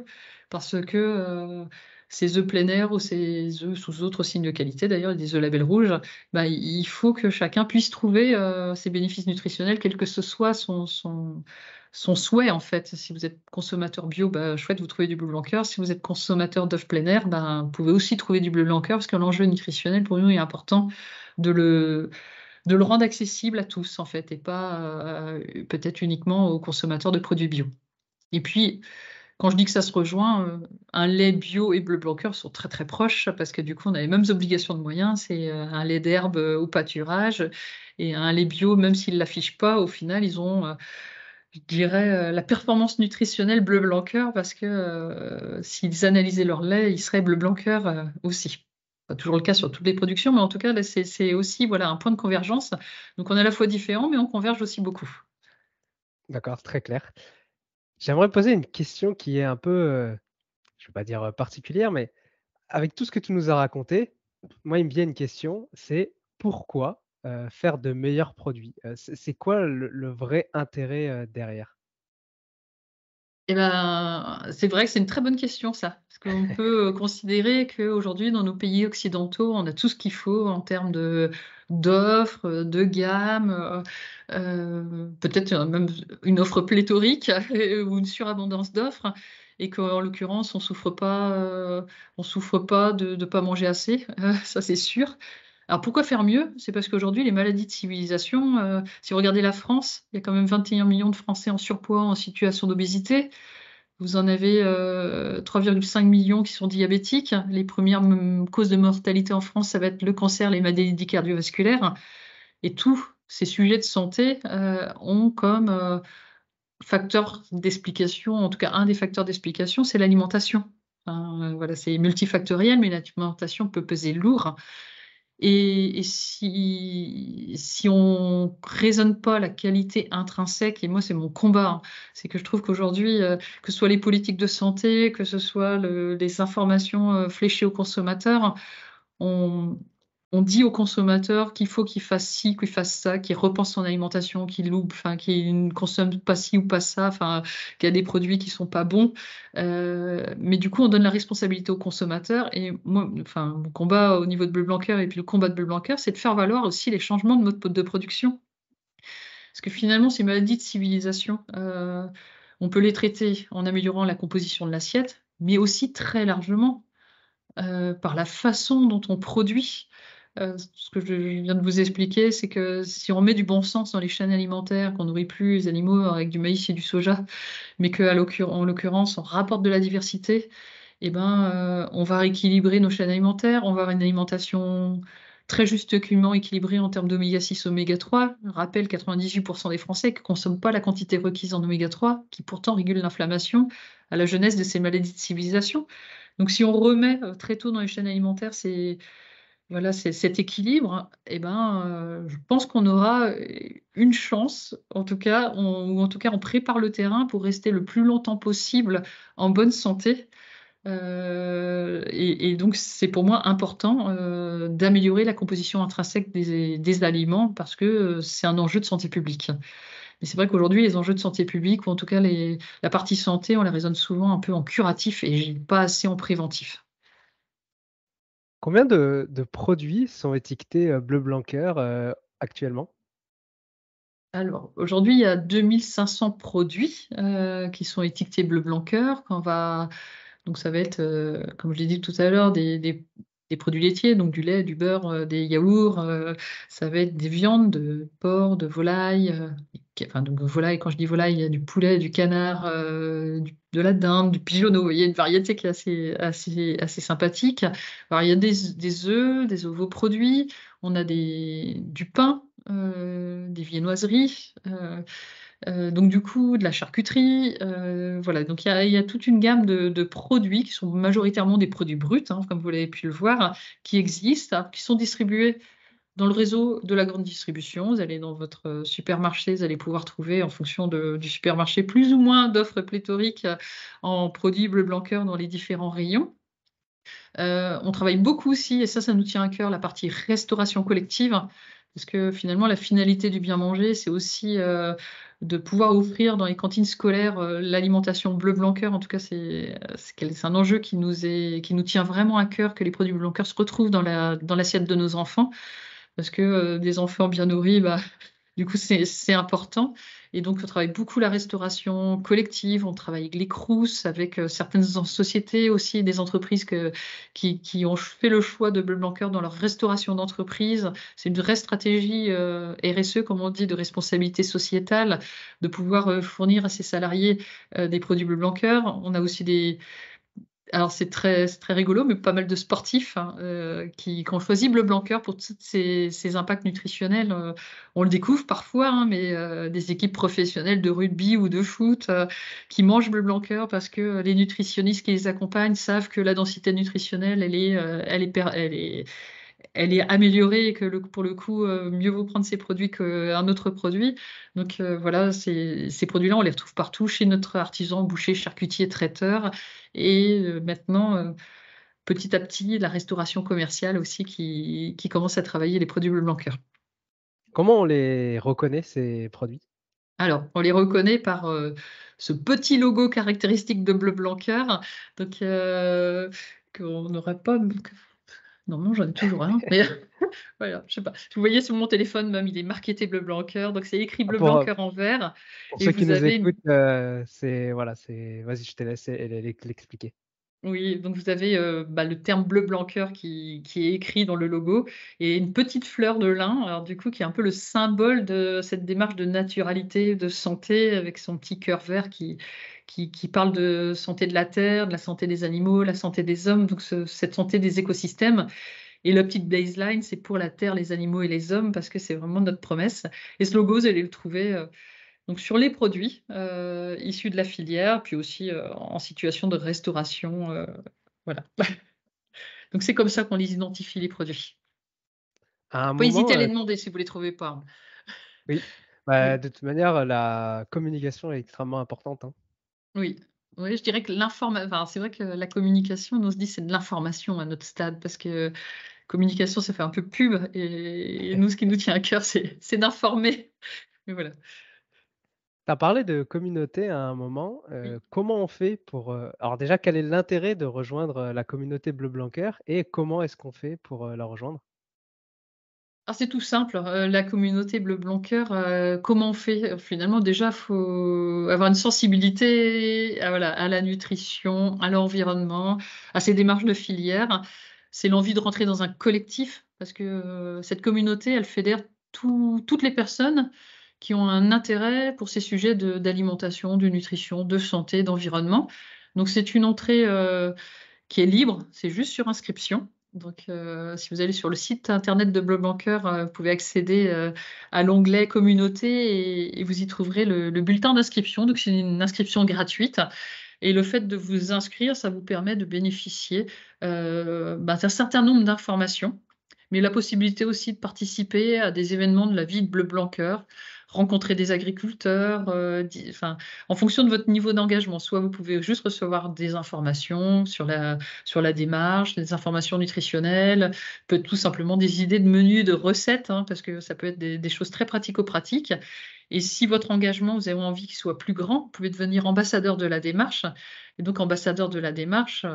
parce que ces œufs plein air ou ces œufs sous autres signes de qualité, d'ailleurs, des œufs label rouge, bah, il faut que chacun puisse trouver euh, ses bénéfices nutritionnels, quel que ce soit son, son, son souhait, en fait. Si vous êtes consommateur bio, bah, chouette, vous trouvez du bleu blanc cœur. Si vous êtes consommateur d'œufs plein air, bah, vous pouvez aussi trouver du bleu blanc cœur, parce que l'enjeu nutritionnel, pour nous, est important de le de le rendre accessible à tous en fait et pas euh, peut-être uniquement aux consommateurs de produits bio. Et puis quand je dis que ça se rejoint, euh, un lait bio et bleu blanc sont très très proches parce que du coup on a les mêmes obligations de moyens. C'est euh, un lait d'herbe euh, au pâturage et un lait bio, même s'ils l'affichent pas, au final ils ont, je dirais, la performance nutritionnelle bleu blanc cœur parce que s'ils analysaient leur lait, ils seraient bleu blanc aussi. Pas toujours le cas sur toutes les productions, mais en tout cas c'est aussi voilà un point de convergence. Donc on est à la fois différents, mais on converge aussi beaucoup. D'accord, très clair. J'aimerais poser une question qui est un peu, euh, je ne vais pas dire euh, particulière, mais avec tout ce que tu nous as raconté, moi, il me vient une question, c'est pourquoi euh, faire de meilleurs produits C'est quoi le vrai intérêt derrière eh ben, c'est vrai que c'est une très bonne question, ça. Parce qu'on (laughs) peut euh, considérer qu'aujourd'hui, dans nos pays occidentaux, on a tout ce qu'il faut en termes de, d'offres, euh, de gamme, euh, peut-être même une offre pléthorique (laughs) ou une surabondance d'offres. Et qu'en l'occurrence, on souffre pas, on souffre pas de ne pas manger assez, (laughs) ça c'est sûr. Alors pourquoi faire mieux C'est parce qu'aujourd'hui, les maladies de civilisation, euh, si vous regardez la France, il y a quand même 21 millions de Français en surpoids, en situation d'obésité. Vous en avez 3,5 euh, millions qui sont diabétiques. Les premières hum, causes de mortalité en France, ça va être le cancer, les maladies cardiovasculaires. Et tous ces sujets de santé euh, ont comme facteur d'explication, en tout cas un des facteurs d'explication, c'est l'alimentation. voilà, c'est multifactoriel, mais l'alimentation peut peser lourd. Et, si, si on raisonne pas la qualité intrinsèque, et moi c'est mon combat, hein, c'est que je trouve qu'aujourd'hui, euh, que ce soit les politiques de santé, que ce soit les informations euh, fléchées aux consommateurs, on, on dit au consommateurs qu'il faut qu'il fasse ci, qu'il fasse ça, qu'il repense son alimentation, qu'il loupe, qu'il ne consomme pas ci ou pas ça, qu'il y a des produits qui ne sont pas bons. Euh, mais du coup, on donne la responsabilité au consommateur. Et moi, enfin, mon combat au niveau de Bleu Blanquer et puis le combat de Bleu Blanquer, c'est de faire valoir aussi les changements de mode de production. Parce que finalement, ces maladies de civilisation, euh, on peut les traiter en améliorant la composition de l'assiette, mais aussi très largement euh, par la façon dont on produit. Euh, ce que je viens de vous expliquer, c'est que si on met du bon sens dans les chaînes alimentaires, qu'on nourrit plus les animaux avec du maïs et du soja, mais qu'en l'occurrence, on rapporte de la diversité, et eh ben, euh, on va rééquilibrer nos chaînes alimentaires, on va avoir une alimentation très juste justement équilibrée en termes d'oméga 6, oméga 3. Je rappelle 98% des Français ne consomment pas la quantité requise en oméga 3, qui pourtant régule l'inflammation à la jeunesse de ces maladies de civilisation. Donc si on remet euh, très tôt dans les chaînes alimentaires c'est voilà, cet équilibre, eh ben, euh, je pense qu'on aura euh, une chance, en tout cas, ou en tout cas, on prépare le terrain pour rester le plus longtemps possible en bonne santé. Euh, et, donc, c'est pour moi important d'améliorer la composition intrinsèque des, aliments parce que c'est un enjeu de santé publique. Mais c'est vrai qu'aujourd'hui, les enjeux de santé publique, ou en tout cas la partie santé, on la raisonne souvent un peu en curatif et pas assez en préventif. Combien de, produits sont étiquetés euh, bleu blanc euh, actuellement alors, aujourd'hui, il y a 2500 produits euh, qui sont étiquetés bleu blanc cœur. Donc, ça va être, comme je l'ai dit tout à l'heure, des, produits laitiers, donc du lait, du beurre, des yaourts. ça va être des viandes de porc, de volaille. enfin, donc, volaille, quand je dis volaille, il y a du poulet, du canard, du de la dinde, du pigeonneau. Il y a une variété qui est assez, assez, assez sympathique. Alors, il y a des, des œufs, des ovoproduits, on a des, du pain, euh, des viennoiseries. Euh, euh, donc du coup, de la charcuterie, voilà. Donc il y, a toute une gamme de, produits qui sont majoritairement des produits bruts, hein, comme vous l'avez pu le voir, qui existent, qui sont distribués dans le réseau de la grande distribution. Vous allez dans votre euh, supermarché, vous allez pouvoir trouver en fonction du supermarché plus ou moins d'offres pléthoriques euh, en produits bleu blanc dans les différents rayons. Euh, on travaille beaucoup aussi, et ça, ça nous tient à cœur, la partie restauration collective, parce que finalement, la finalité du bien manger, c'est aussi de pouvoir offrir dans les cantines scolaires l'alimentation bleu blanc En tout cas, c'est un enjeu qui nous, est, qui nous tient vraiment à cœur que les produits bleu blanc se retrouvent dans l'assiette la, dans de nos enfants parce que euh, des enfants bien nourris, bah, (laughs) du coup, c'est important. Et donc, on travaille beaucoup la restauration collective, on travaille avec les Crous, avec euh, certaines sociétés aussi, des entreprises qui, ont fait le choix de Bleu Blanqueur dans leur restauration d'entreprise. C'est une vraie stratégie euh, RSE, comme on dit, de responsabilité sociétale, de pouvoir fournir à ses salariés des produits Bleu Blanqueur. On a aussi des, alors c'est très, très rigolo, mais pas mal de sportifs hein, euh, qui, quand choisi Bleu Blanqueur pour tous ces, impacts nutritionnels, euh, on le découvre parfois, hein, mais euh, des équipes professionnelles de rugby ou de foot qui mangent Bleu Blanqueur parce que les nutritionnistes qui les accompagnent savent que la densité nutritionnelle, elle est, elle est elle est améliorée et que pour le coup, euh, mieux vaut prendre ces produits qu'un autre produit. Donc euh, voilà, ces, produits-là, on les retrouve partout chez notre artisan, boucher, charcutier, traiteur. Et euh, maintenant, petit à petit, la restauration commerciale aussi qui, commence à travailler les produits bleu blanc Comment on les reconnaît, ces produits alors, on les reconnaît par ce petit logo caractéristique de Bleu Blanc Cœur. Donc, qu'on n'aurait pas non, non, j'en ai toujours un. (laughs) voilà, je sais pas. Vous voyez sur mon téléphone, même, il est marqué « bleu blanc cœur, donc c'est écrit ah, bleu euh, blanc cœur en vert. c'est voilà, c'est. Vas-y, je te laisse l'expliquer. Oui, donc vous avez euh, bah, le terme bleu blanc cœur qui, qui, est écrit dans le logo et une petite fleur de lin, alors du coup qui est un peu le symbole de cette démarche de naturalité, de santé avec son petit cœur vert qui, qui, parle de santé de la terre, de la santé des animaux, la santé des hommes, donc cette santé des écosystèmes. Et le petit baseline, c'est pour la terre, les animaux et les hommes, parce que c'est vraiment notre promesse. Et ce logo, vous allez le trouver euh, donc sur les produits euh, issus de la filière, puis aussi euh, en situation de restauration. voilà. (laughs) donc c'est comme ça qu'on les identifie, les produits. Vous pouvez hésiter à les demander si vous les trouvez pas. Hein. (laughs) Bah, oui. de toute manière, la communication est extrêmement importante. Hein. Oui. Oui, je dirais que l'information c'est vrai que la communication, on se dit c'est de l'information à notre stade parce que communication, ça fait un peu pub et, nous, ce qui nous tient à cœur, c'est, d'informer. Mais voilà. Tu as parlé de communauté à un moment. Euh, comment on fait pour. Euh, alors, déjà, quel est l'intérêt de rejoindre euh, la communauté Bleu Blanquer et comment est-ce qu'on fait pour la rejoindre c'est tout simple. Hein. Euh, la communauté bleu blanc cœur, euh, comment on fait euh, Finalement, déjà, faut avoir une sensibilité à, la nutrition, à l'environnement, à ces démarches de filière. C'est l'envie de rentrer dans un collectif parce que cette communauté, elle fédère toutes les personnes qui ont un intérêt pour ces sujets d'alimentation, de, nutrition, de santé, d'environnement. Donc, c'est une entrée qui est libre, c'est juste sur inscription. Donc, euh, si vous allez sur le site internet de Bleu Blanqueur, euh, vous pouvez accéder euh, à l'onglet communauté et, vous y trouverez le, bulletin d'inscription. Donc, c'est une inscription gratuite. Et le fait de vous inscrire, ça vous permet de bénéficier bah, d'un certain nombre d'informations, mais la possibilité aussi de participer à des événements de la vie de Bleu Blanqueur rencontrer des agriculteurs, euh, enfin, en fonction de votre niveau d'engagement. Soit vous pouvez juste recevoir des informations sur la, sur la démarche, des informations nutritionnelles, peut être tout simplement des idées de menus, de recettes, hein, parce que ça peut être des, des choses très pratico-pratiques. Et si votre engagement, vous avez envie qu'il soit plus grand, vous pouvez devenir ambassadeur de la démarche. Et donc, ambassadeur de la démarche,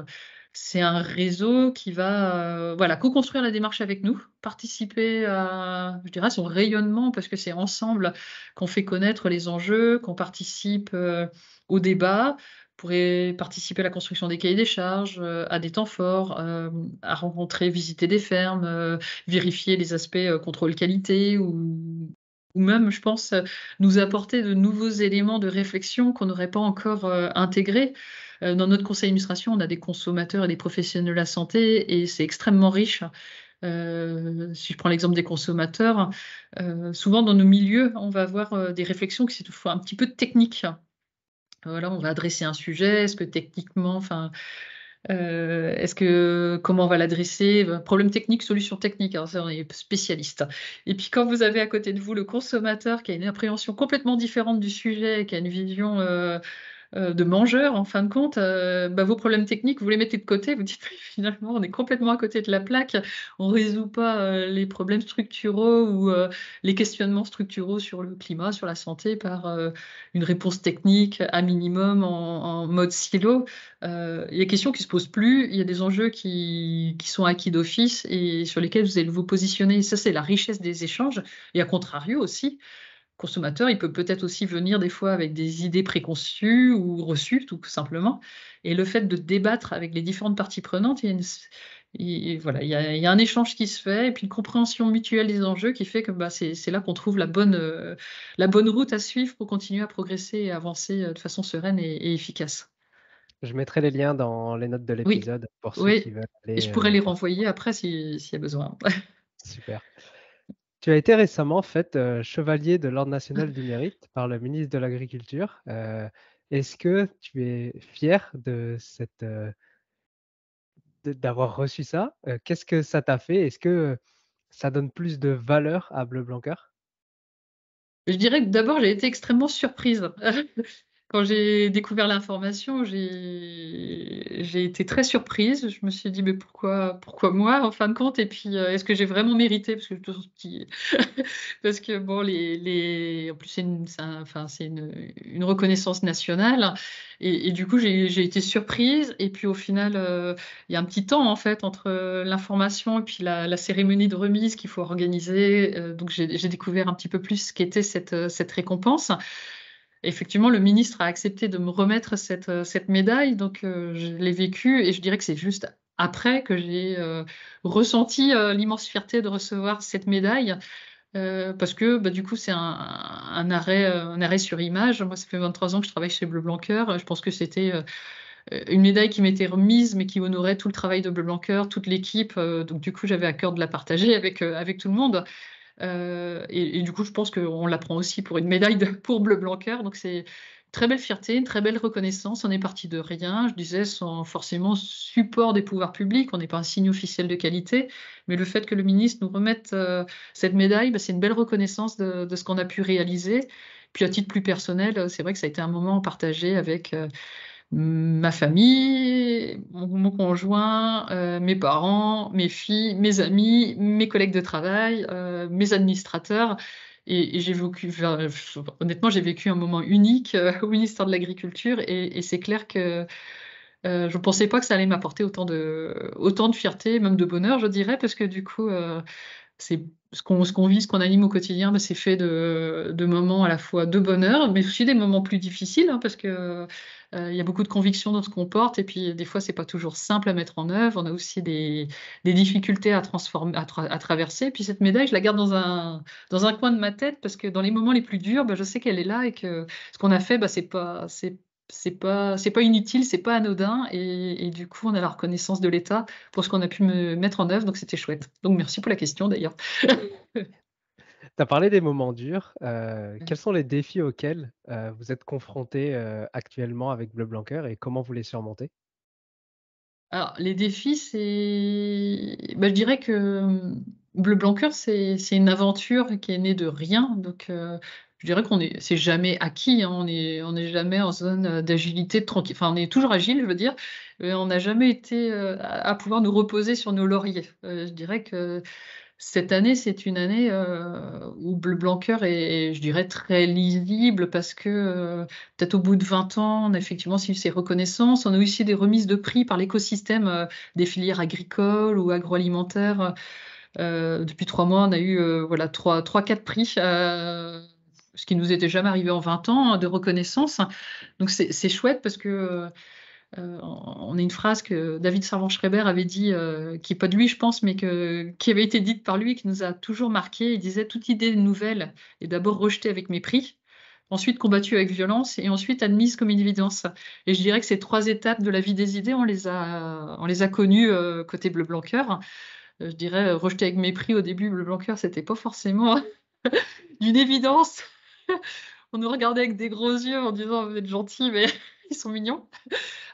c'est un réseau qui va euh, voilà, co-construire la démarche avec nous, participer à, je dirais, son rayonnement, parce que c'est ensemble qu'on fait connaître les enjeux, qu'on participe euh, au débat, pourrait participer à la construction des cahiers des charges, euh, à des temps forts, à rencontrer, visiter des fermes, vérifier les aspects contrôle qualité ou ou même, je pense, euh, nous apporter de nouveaux éléments de réflexion qu'on n'aurait pas encore intégré euh, intégrés. Euh, dans notre conseil d'administration, on a des consommateurs et des professionnels de la santé et c'est extrêmement riche. si je prends l'exemple des consommateurs, souvent dans nos milieux, on va avoir des réflexions qui sont toutefois un petit peu techniques. Voilà, on va adresser un sujet, est-ce que techniquement, enfin, euh, est-ce que comment on va l'adresser Problème technique, solution technique. Hein, ça, on est spécialiste. Et puis quand vous avez à côté de vous le consommateur qui a une appréhension complètement différente du sujet, qui a une vision euh, euh, de mangeurs, en fin de compte, euh, bah, vos problèmes techniques, vous les mettez de côté, vous dites finalement, on est complètement à côté de la plaque, on ne résout pas euh, les problèmes structuraux ou les questionnements structuraux sur le climat, sur la santé, par une réponse technique à minimum en, mode silo. Il y a des questions qui ne se posent plus, il y a des enjeux qui, qui sont acquis d'office et sur lesquels vous allez vous positionner. Ça, c'est la richesse des échanges, et à contrario aussi consommateur, il peut peut-être aussi venir des fois avec des idées préconçues ou reçues, tout simplement. Et le fait de débattre avec les différentes parties prenantes, il y a, voilà, il y a, un échange qui se fait et puis une compréhension mutuelle des enjeux qui fait que bah, c'est, là qu'on trouve la bonne, euh, la bonne route à suivre pour continuer à progresser et avancer euh, de façon sereine et, efficace. Je mettrai les liens dans les notes de l'épisode pour ceux qui veulent aller. Et je pourrais euh, les renvoyer après s'il y a besoin. Super. Tu as été récemment fait euh, chevalier de l'Ordre national du mérite par le ministre de l'Agriculture. Euh, est-ce que tu es fier de euh, d'avoir reçu ça Qu'est-ce que ça t'a fait Est-ce que ça donne plus de valeur à Bleu je dirais que d'abord, j'ai été extrêmement surprise. (laughs) quand j'ai découvert l'information, j'ai été très surprise. Je me suis dit, mais pourquoi, pourquoi moi, en fin de compte Et puis, euh, est-ce que j'ai vraiment mérité Parce que, (laughs) Parce que, bon, les, en plus, c'est une, une, reconnaissance nationale. Et, du coup, j'ai été surprise. Et puis, au final, euh, il y a un petit temps, en fait, entre l'information et puis la, cérémonie de remise qu'il faut organiser. Euh, donc, j'ai découvert un petit peu plus ce qu'était cette récompense effectivement, le ministre a accepté de me remettre cette, euh, médaille, donc euh, je l'ai vécue et je dirais que c'est juste après que j'ai euh, ressenti l'immense fierté de recevoir cette médaille. parce que bah, du coup, c'est un, arrêt, sur image. Moi, ça fait 23 ans que je travaille chez Bleu Blanqueur. Je pense que c'était une médaille qui m'était remise, mais qui honorait tout le travail de Bleu Blanqueur, toute l'équipe. donc, du coup, j'avais à cœur de la partager avec tout le monde. Euh, et, du coup, je pense qu'on la prend aussi pour une médaille de, pour Bleu Blanc Cœur. Donc, c'est très belle fierté, une très belle reconnaissance. On est parti de rien, je disais, sans forcément support des pouvoirs publics. On n'est pas un signe officiel de qualité. Mais le fait que le ministre nous remette euh, cette médaille, bah, c'est une belle reconnaissance de, ce qu'on a pu réaliser. Puis, à titre plus personnel, euh, c'est vrai que ça a été un moment partagé avec ma famille, mon, conjoint, euh, mes parents, mes filles, mes amis, mes collègues de travail, euh, mes administrateurs. Et, j'ai vécu, honnêtement, j'ai vécu un moment unique euh, au (laughs) ministère de l'Agriculture et, c'est clair que je ne pensais pas que ça allait m'apporter autant de, autant de fierté, même de bonheur, je dirais, parce que du coup, c'est ce qu'on vit, ce qu'on anime au quotidien, bah, c'est fait de, de, moments à la fois de bonheur, mais aussi des moments plus difficiles, hein, parce que euh, il y a beaucoup de convictions dans ce qu'on porte, et puis des fois c'est pas toujours simple à mettre en œuvre. On a aussi des, des difficultés à transformer, à, traverser. Et puis cette médaille, je la garde dans un dans un coin de ma tête, parce que dans les moments les plus durs, bah, je sais qu'elle est là et que ce qu'on a fait, bah c'est pas c'est c'est pas c'est pas inutile, c'est pas anodin et, du coup on a la reconnaissance de l'État pour ce qu'on a pu me mettre en œuvre donc c'était chouette. Donc merci pour la question d'ailleurs. (laughs) tu as parlé des moments durs. Euh, quels sont les défis auxquels euh, vous êtes confrontés euh, actuellement avec Bleu cœur et comment vous les surmontez Alors les défis c'est bah, je dirais que hum, Bleu Blanqueur, c'est une aventure qui est née de rien. Donc, je dirais qu'on est, c'est jamais acquis, hein. on n'est on est jamais en zone euh, d'agilité tranquille, enfin on est toujours agile, je veux dire, mais on n'a jamais été euh, à, pouvoir nous reposer sur nos lauriers. Euh, je dirais que cette année, c'est une année où Bleu Blanqueur est, je dirais, très lisible parce que peut-être au bout de 20 ans, on a effectivement eu ces reconnaissances. On a eu aussi des remises de prix par l'écosystème des filières agricoles ou agroalimentaires. depuis trois mois, on a eu voilà trois, trois, quatre prix ce qui nous était jamais arrivé en 20 ans hein, de reconnaissance. Donc c'est chouette parce que euh, on a une phrase que David Servan-Schreiber avait dit, euh, qui n'est pas de lui, je pense, mais que, qui avait été dite par lui, qui nous a toujours marqué. Il disait Toute idée nouvelle est d'abord rejetée avec mépris, ensuite combattue avec violence et ensuite admise comme une évidence. Et je dirais que ces trois étapes de la vie des idées, on les a, on les a connues euh, côté bleu-blanc-cœur. Je dirais rejetée avec mépris au début, bleu-blanc-cœur, c'était pas forcément (laughs) d'une évidence. (laughs) on nous regardait avec des gros yeux en disant vous êtes gentils, mais (laughs) ils sont mignons.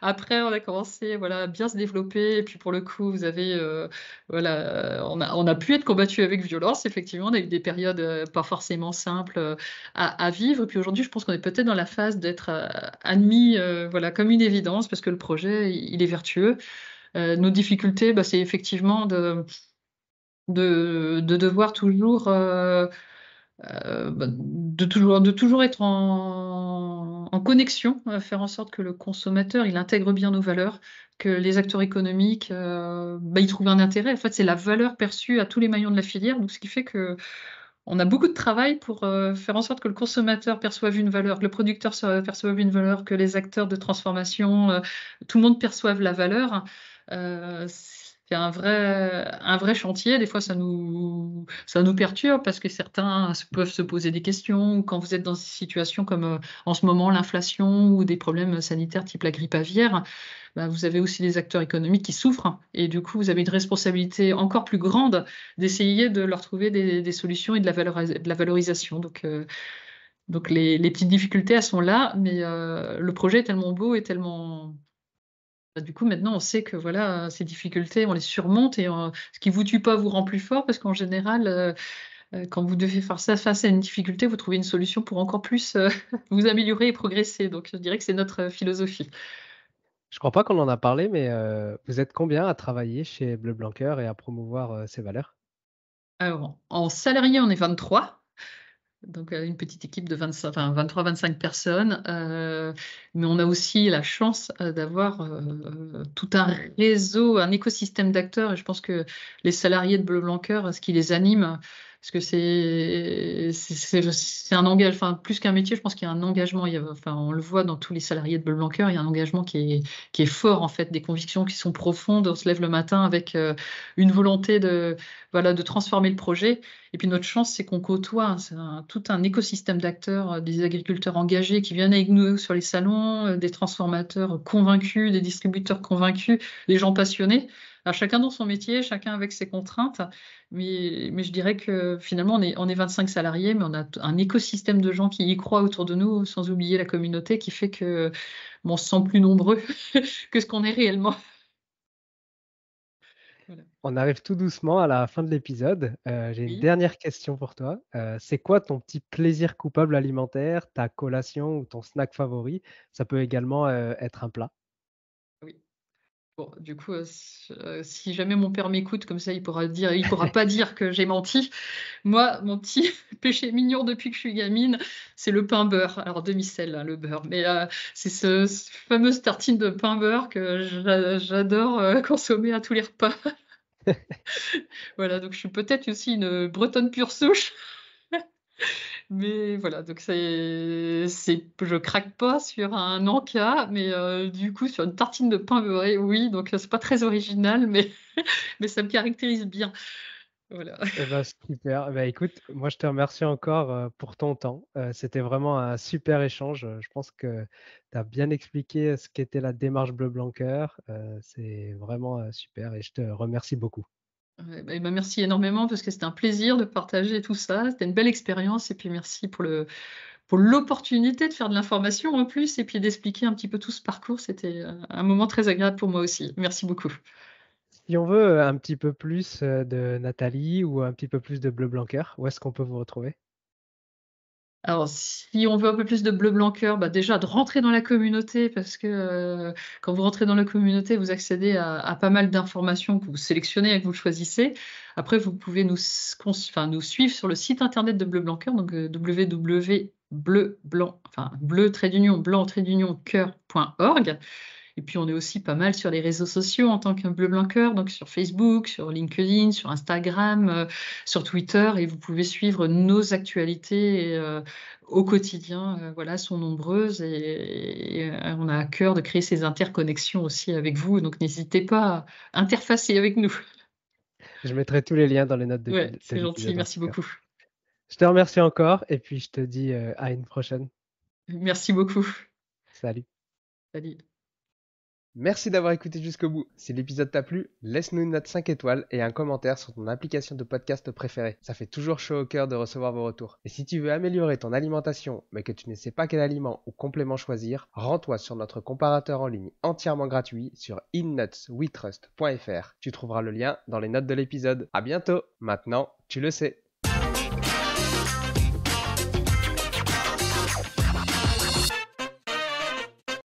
Après, on a commencé voilà, à bien se développer. Et puis, pour le coup, vous avez, euh, voilà, on a, on a pu être combattu avec violence. Effectivement, avec des périodes euh, pas forcément simples euh, à, vivre. Et puis aujourd'hui, je pense qu'on est peut-être dans la phase d'être admis voilà, comme une évidence parce que le projet, il, est vertueux. nos difficultés, bah, c'est effectivement de, devoir toujours euh, bah, de, toujours, de toujours être en, en connexion, euh, faire en sorte que le consommateur il intègre bien nos valeurs, que les acteurs économiques euh, bah, trouvent un intérêt. En fait, c'est la valeur perçue à tous les maillons de la filière, donc ce qui fait que on a beaucoup de travail pour faire en sorte que le consommateur perçoive une valeur, que le producteur perçoive une valeur, que les acteurs de transformation, tout le monde perçoive la valeur. Euh, un vrai, un vrai chantier. Des fois, ça nous, ça nous perturbe parce que certains peuvent se poser des questions. quand vous êtes dans une situations comme euh, en ce moment l'inflation ou des problèmes sanitaires type la grippe aviaire, bah, vous avez aussi des acteurs économiques qui souffrent. Et du coup, vous avez une responsabilité encore plus grande d'essayer de leur trouver des, solutions et de la, de la valorisation. Donc, euh, donc les, les, petites difficultés, elles sont là, mais euh, le projet est tellement beau et tellement bah, du coup, maintenant, on sait que voilà, ces difficultés, on les surmonte et euh, ce qui vous tue pas vous rend plus fort parce qu'en général, euh, euh, quand vous devez faire ça face à une difficulté, vous trouvez une solution pour encore plus (laughs) vous améliorer et progresser. Donc, je dirais que c'est notre philosophie. Je ne crois pas qu'on en a parlé, mais vous êtes combien à travailler chez Bleu Blanquer et à promouvoir ces valeurs Alors, en salarié, on est 23. Donc euh, une petite équipe de 23-25 personnes. Euh, mais on a aussi la chance euh, d'avoir tout un réseau, un écosystème d'acteurs. Et je pense que les salariés de Bleu Coeur, ce qui les anime, parce que c'est c'est un engagement, enfin, plus qu'un métier, je pense qu'il y a un engagement. Il y a, enfin, on le voit dans tous les salariés de Blanquer, il y a un engagement qui est, fort en fait, des convictions qui sont profondes. On se lève le matin avec euh, une volonté de voilà de transformer le projet. Et puis notre chance, c'est qu'on côtoie hein, tout un écosystème d'acteurs, euh, des agriculteurs engagés qui viennent avec nous sur les salons, euh, des transformateurs convaincus, des distributeurs convaincus, des gens passionnés chacun dans son métier, chacun avec ses contraintes, mais, je dirais que finalement, on est, 25 salariés, mais on a un écosystème de gens qui y croient autour de nous, sans oublier la communauté, qui fait que on se sent plus nombreux (laughs) que ce qu'on est réellement. On arrive tout doucement à la fin de l'épisode. Euh, j'ai une dernière question pour toi. Euh, c'est quoi ton petit plaisir coupable alimentaire, ta collation ou ton snack favori Ça peut également euh, être un plat. Bon, du coup, euh, euh, si, jamais mon père m'écoute, comme ça, il ne pourra pas dire que j'ai menti. Moi, mon petit (laughs) péché mignon depuis que je suis gamine, c'est le pain beurre. Alors demi-sel, hein, le beurre, mais euh, c'est ce, fameux tartine de pain beurre que j'adore (laughs) consommer à tous les repas. (laughs) voilà, donc je suis peut-être aussi une bretonne pure souche. Mais voilà, donc c'est, je craque pas sur un encas, mais euh, du coup sur une tartine de pain beurré, oui, donc euh, c'est pas très original, (laughs) mais, mais ça me caractérise bien. Voilà. Eh ben, super. Eh ben, écoute, moi je te remercie encore euh, pour ton temps. C'était vraiment un super échange. Je pense que tu as bien expliqué ce qu'était la démarche Bleu Blanc Cœur. C'est vraiment super et je te remercie beaucoup. Bah, bah, merci énormément parce que c'était un plaisir de partager tout ça. C'était une belle expérience et puis merci pour le pour l'opportunité de faire de l'information en plus et puis d'expliquer un petit peu tout ce parcours. C'était euh, un moment très agréable pour moi aussi. Merci beaucoup. Si on veut euh, un petit peu plus euh, de Nathalie ou un petit peu plus de Bleu Blanquer où est-ce qu'on peut vous retrouver alors, si on veut un peu plus de bleu blanc cœur, bah, déjà de rentrer dans la communauté, parce que euh, quand vous rentrez dans la communauté, vous accédez à, pas mal d'informations que vous sélectionnez et que vous choisissez. Après, vous pouvez nous, suivre sur le site internet de Bleu Blanc Cœur, donc euh, www.bleu blanc trait d'union et puis, on est aussi pas mal sur les réseaux sociaux en tant qu'un bleu blanc cœur, donc sur Facebook, sur LinkedIn, sur Instagram, euh, sur Twitter. Et vous pouvez suivre nos actualités euh, au quotidien. Euh, voilà, sont nombreuses et, on a à cœur de créer ces interconnexions aussi avec vous. Donc, n'hésitez pas à interfacer avec nous. Je mettrai tous les liens dans les notes de ouais, C'est gentil, merci beaucoup. Je te remercie encore et puis je te dis à une prochaine. Merci beaucoup. Salut. Salut. Merci d'avoir écouté jusqu'au bout. Si l'épisode t'a plu, laisse-nous une note 5 étoiles et un commentaire sur ton application de podcast préférée. Ça fait toujours chaud au cœur de recevoir vos retours. Et si tu veux améliorer ton alimentation, mais que tu ne sais pas quel aliment ou complément choisir, rends-toi sur notre comparateur en ligne entièrement gratuit sur innutsweetrust.fr. Tu trouveras le lien dans les notes de l'épisode. À bientôt. Maintenant, tu le sais.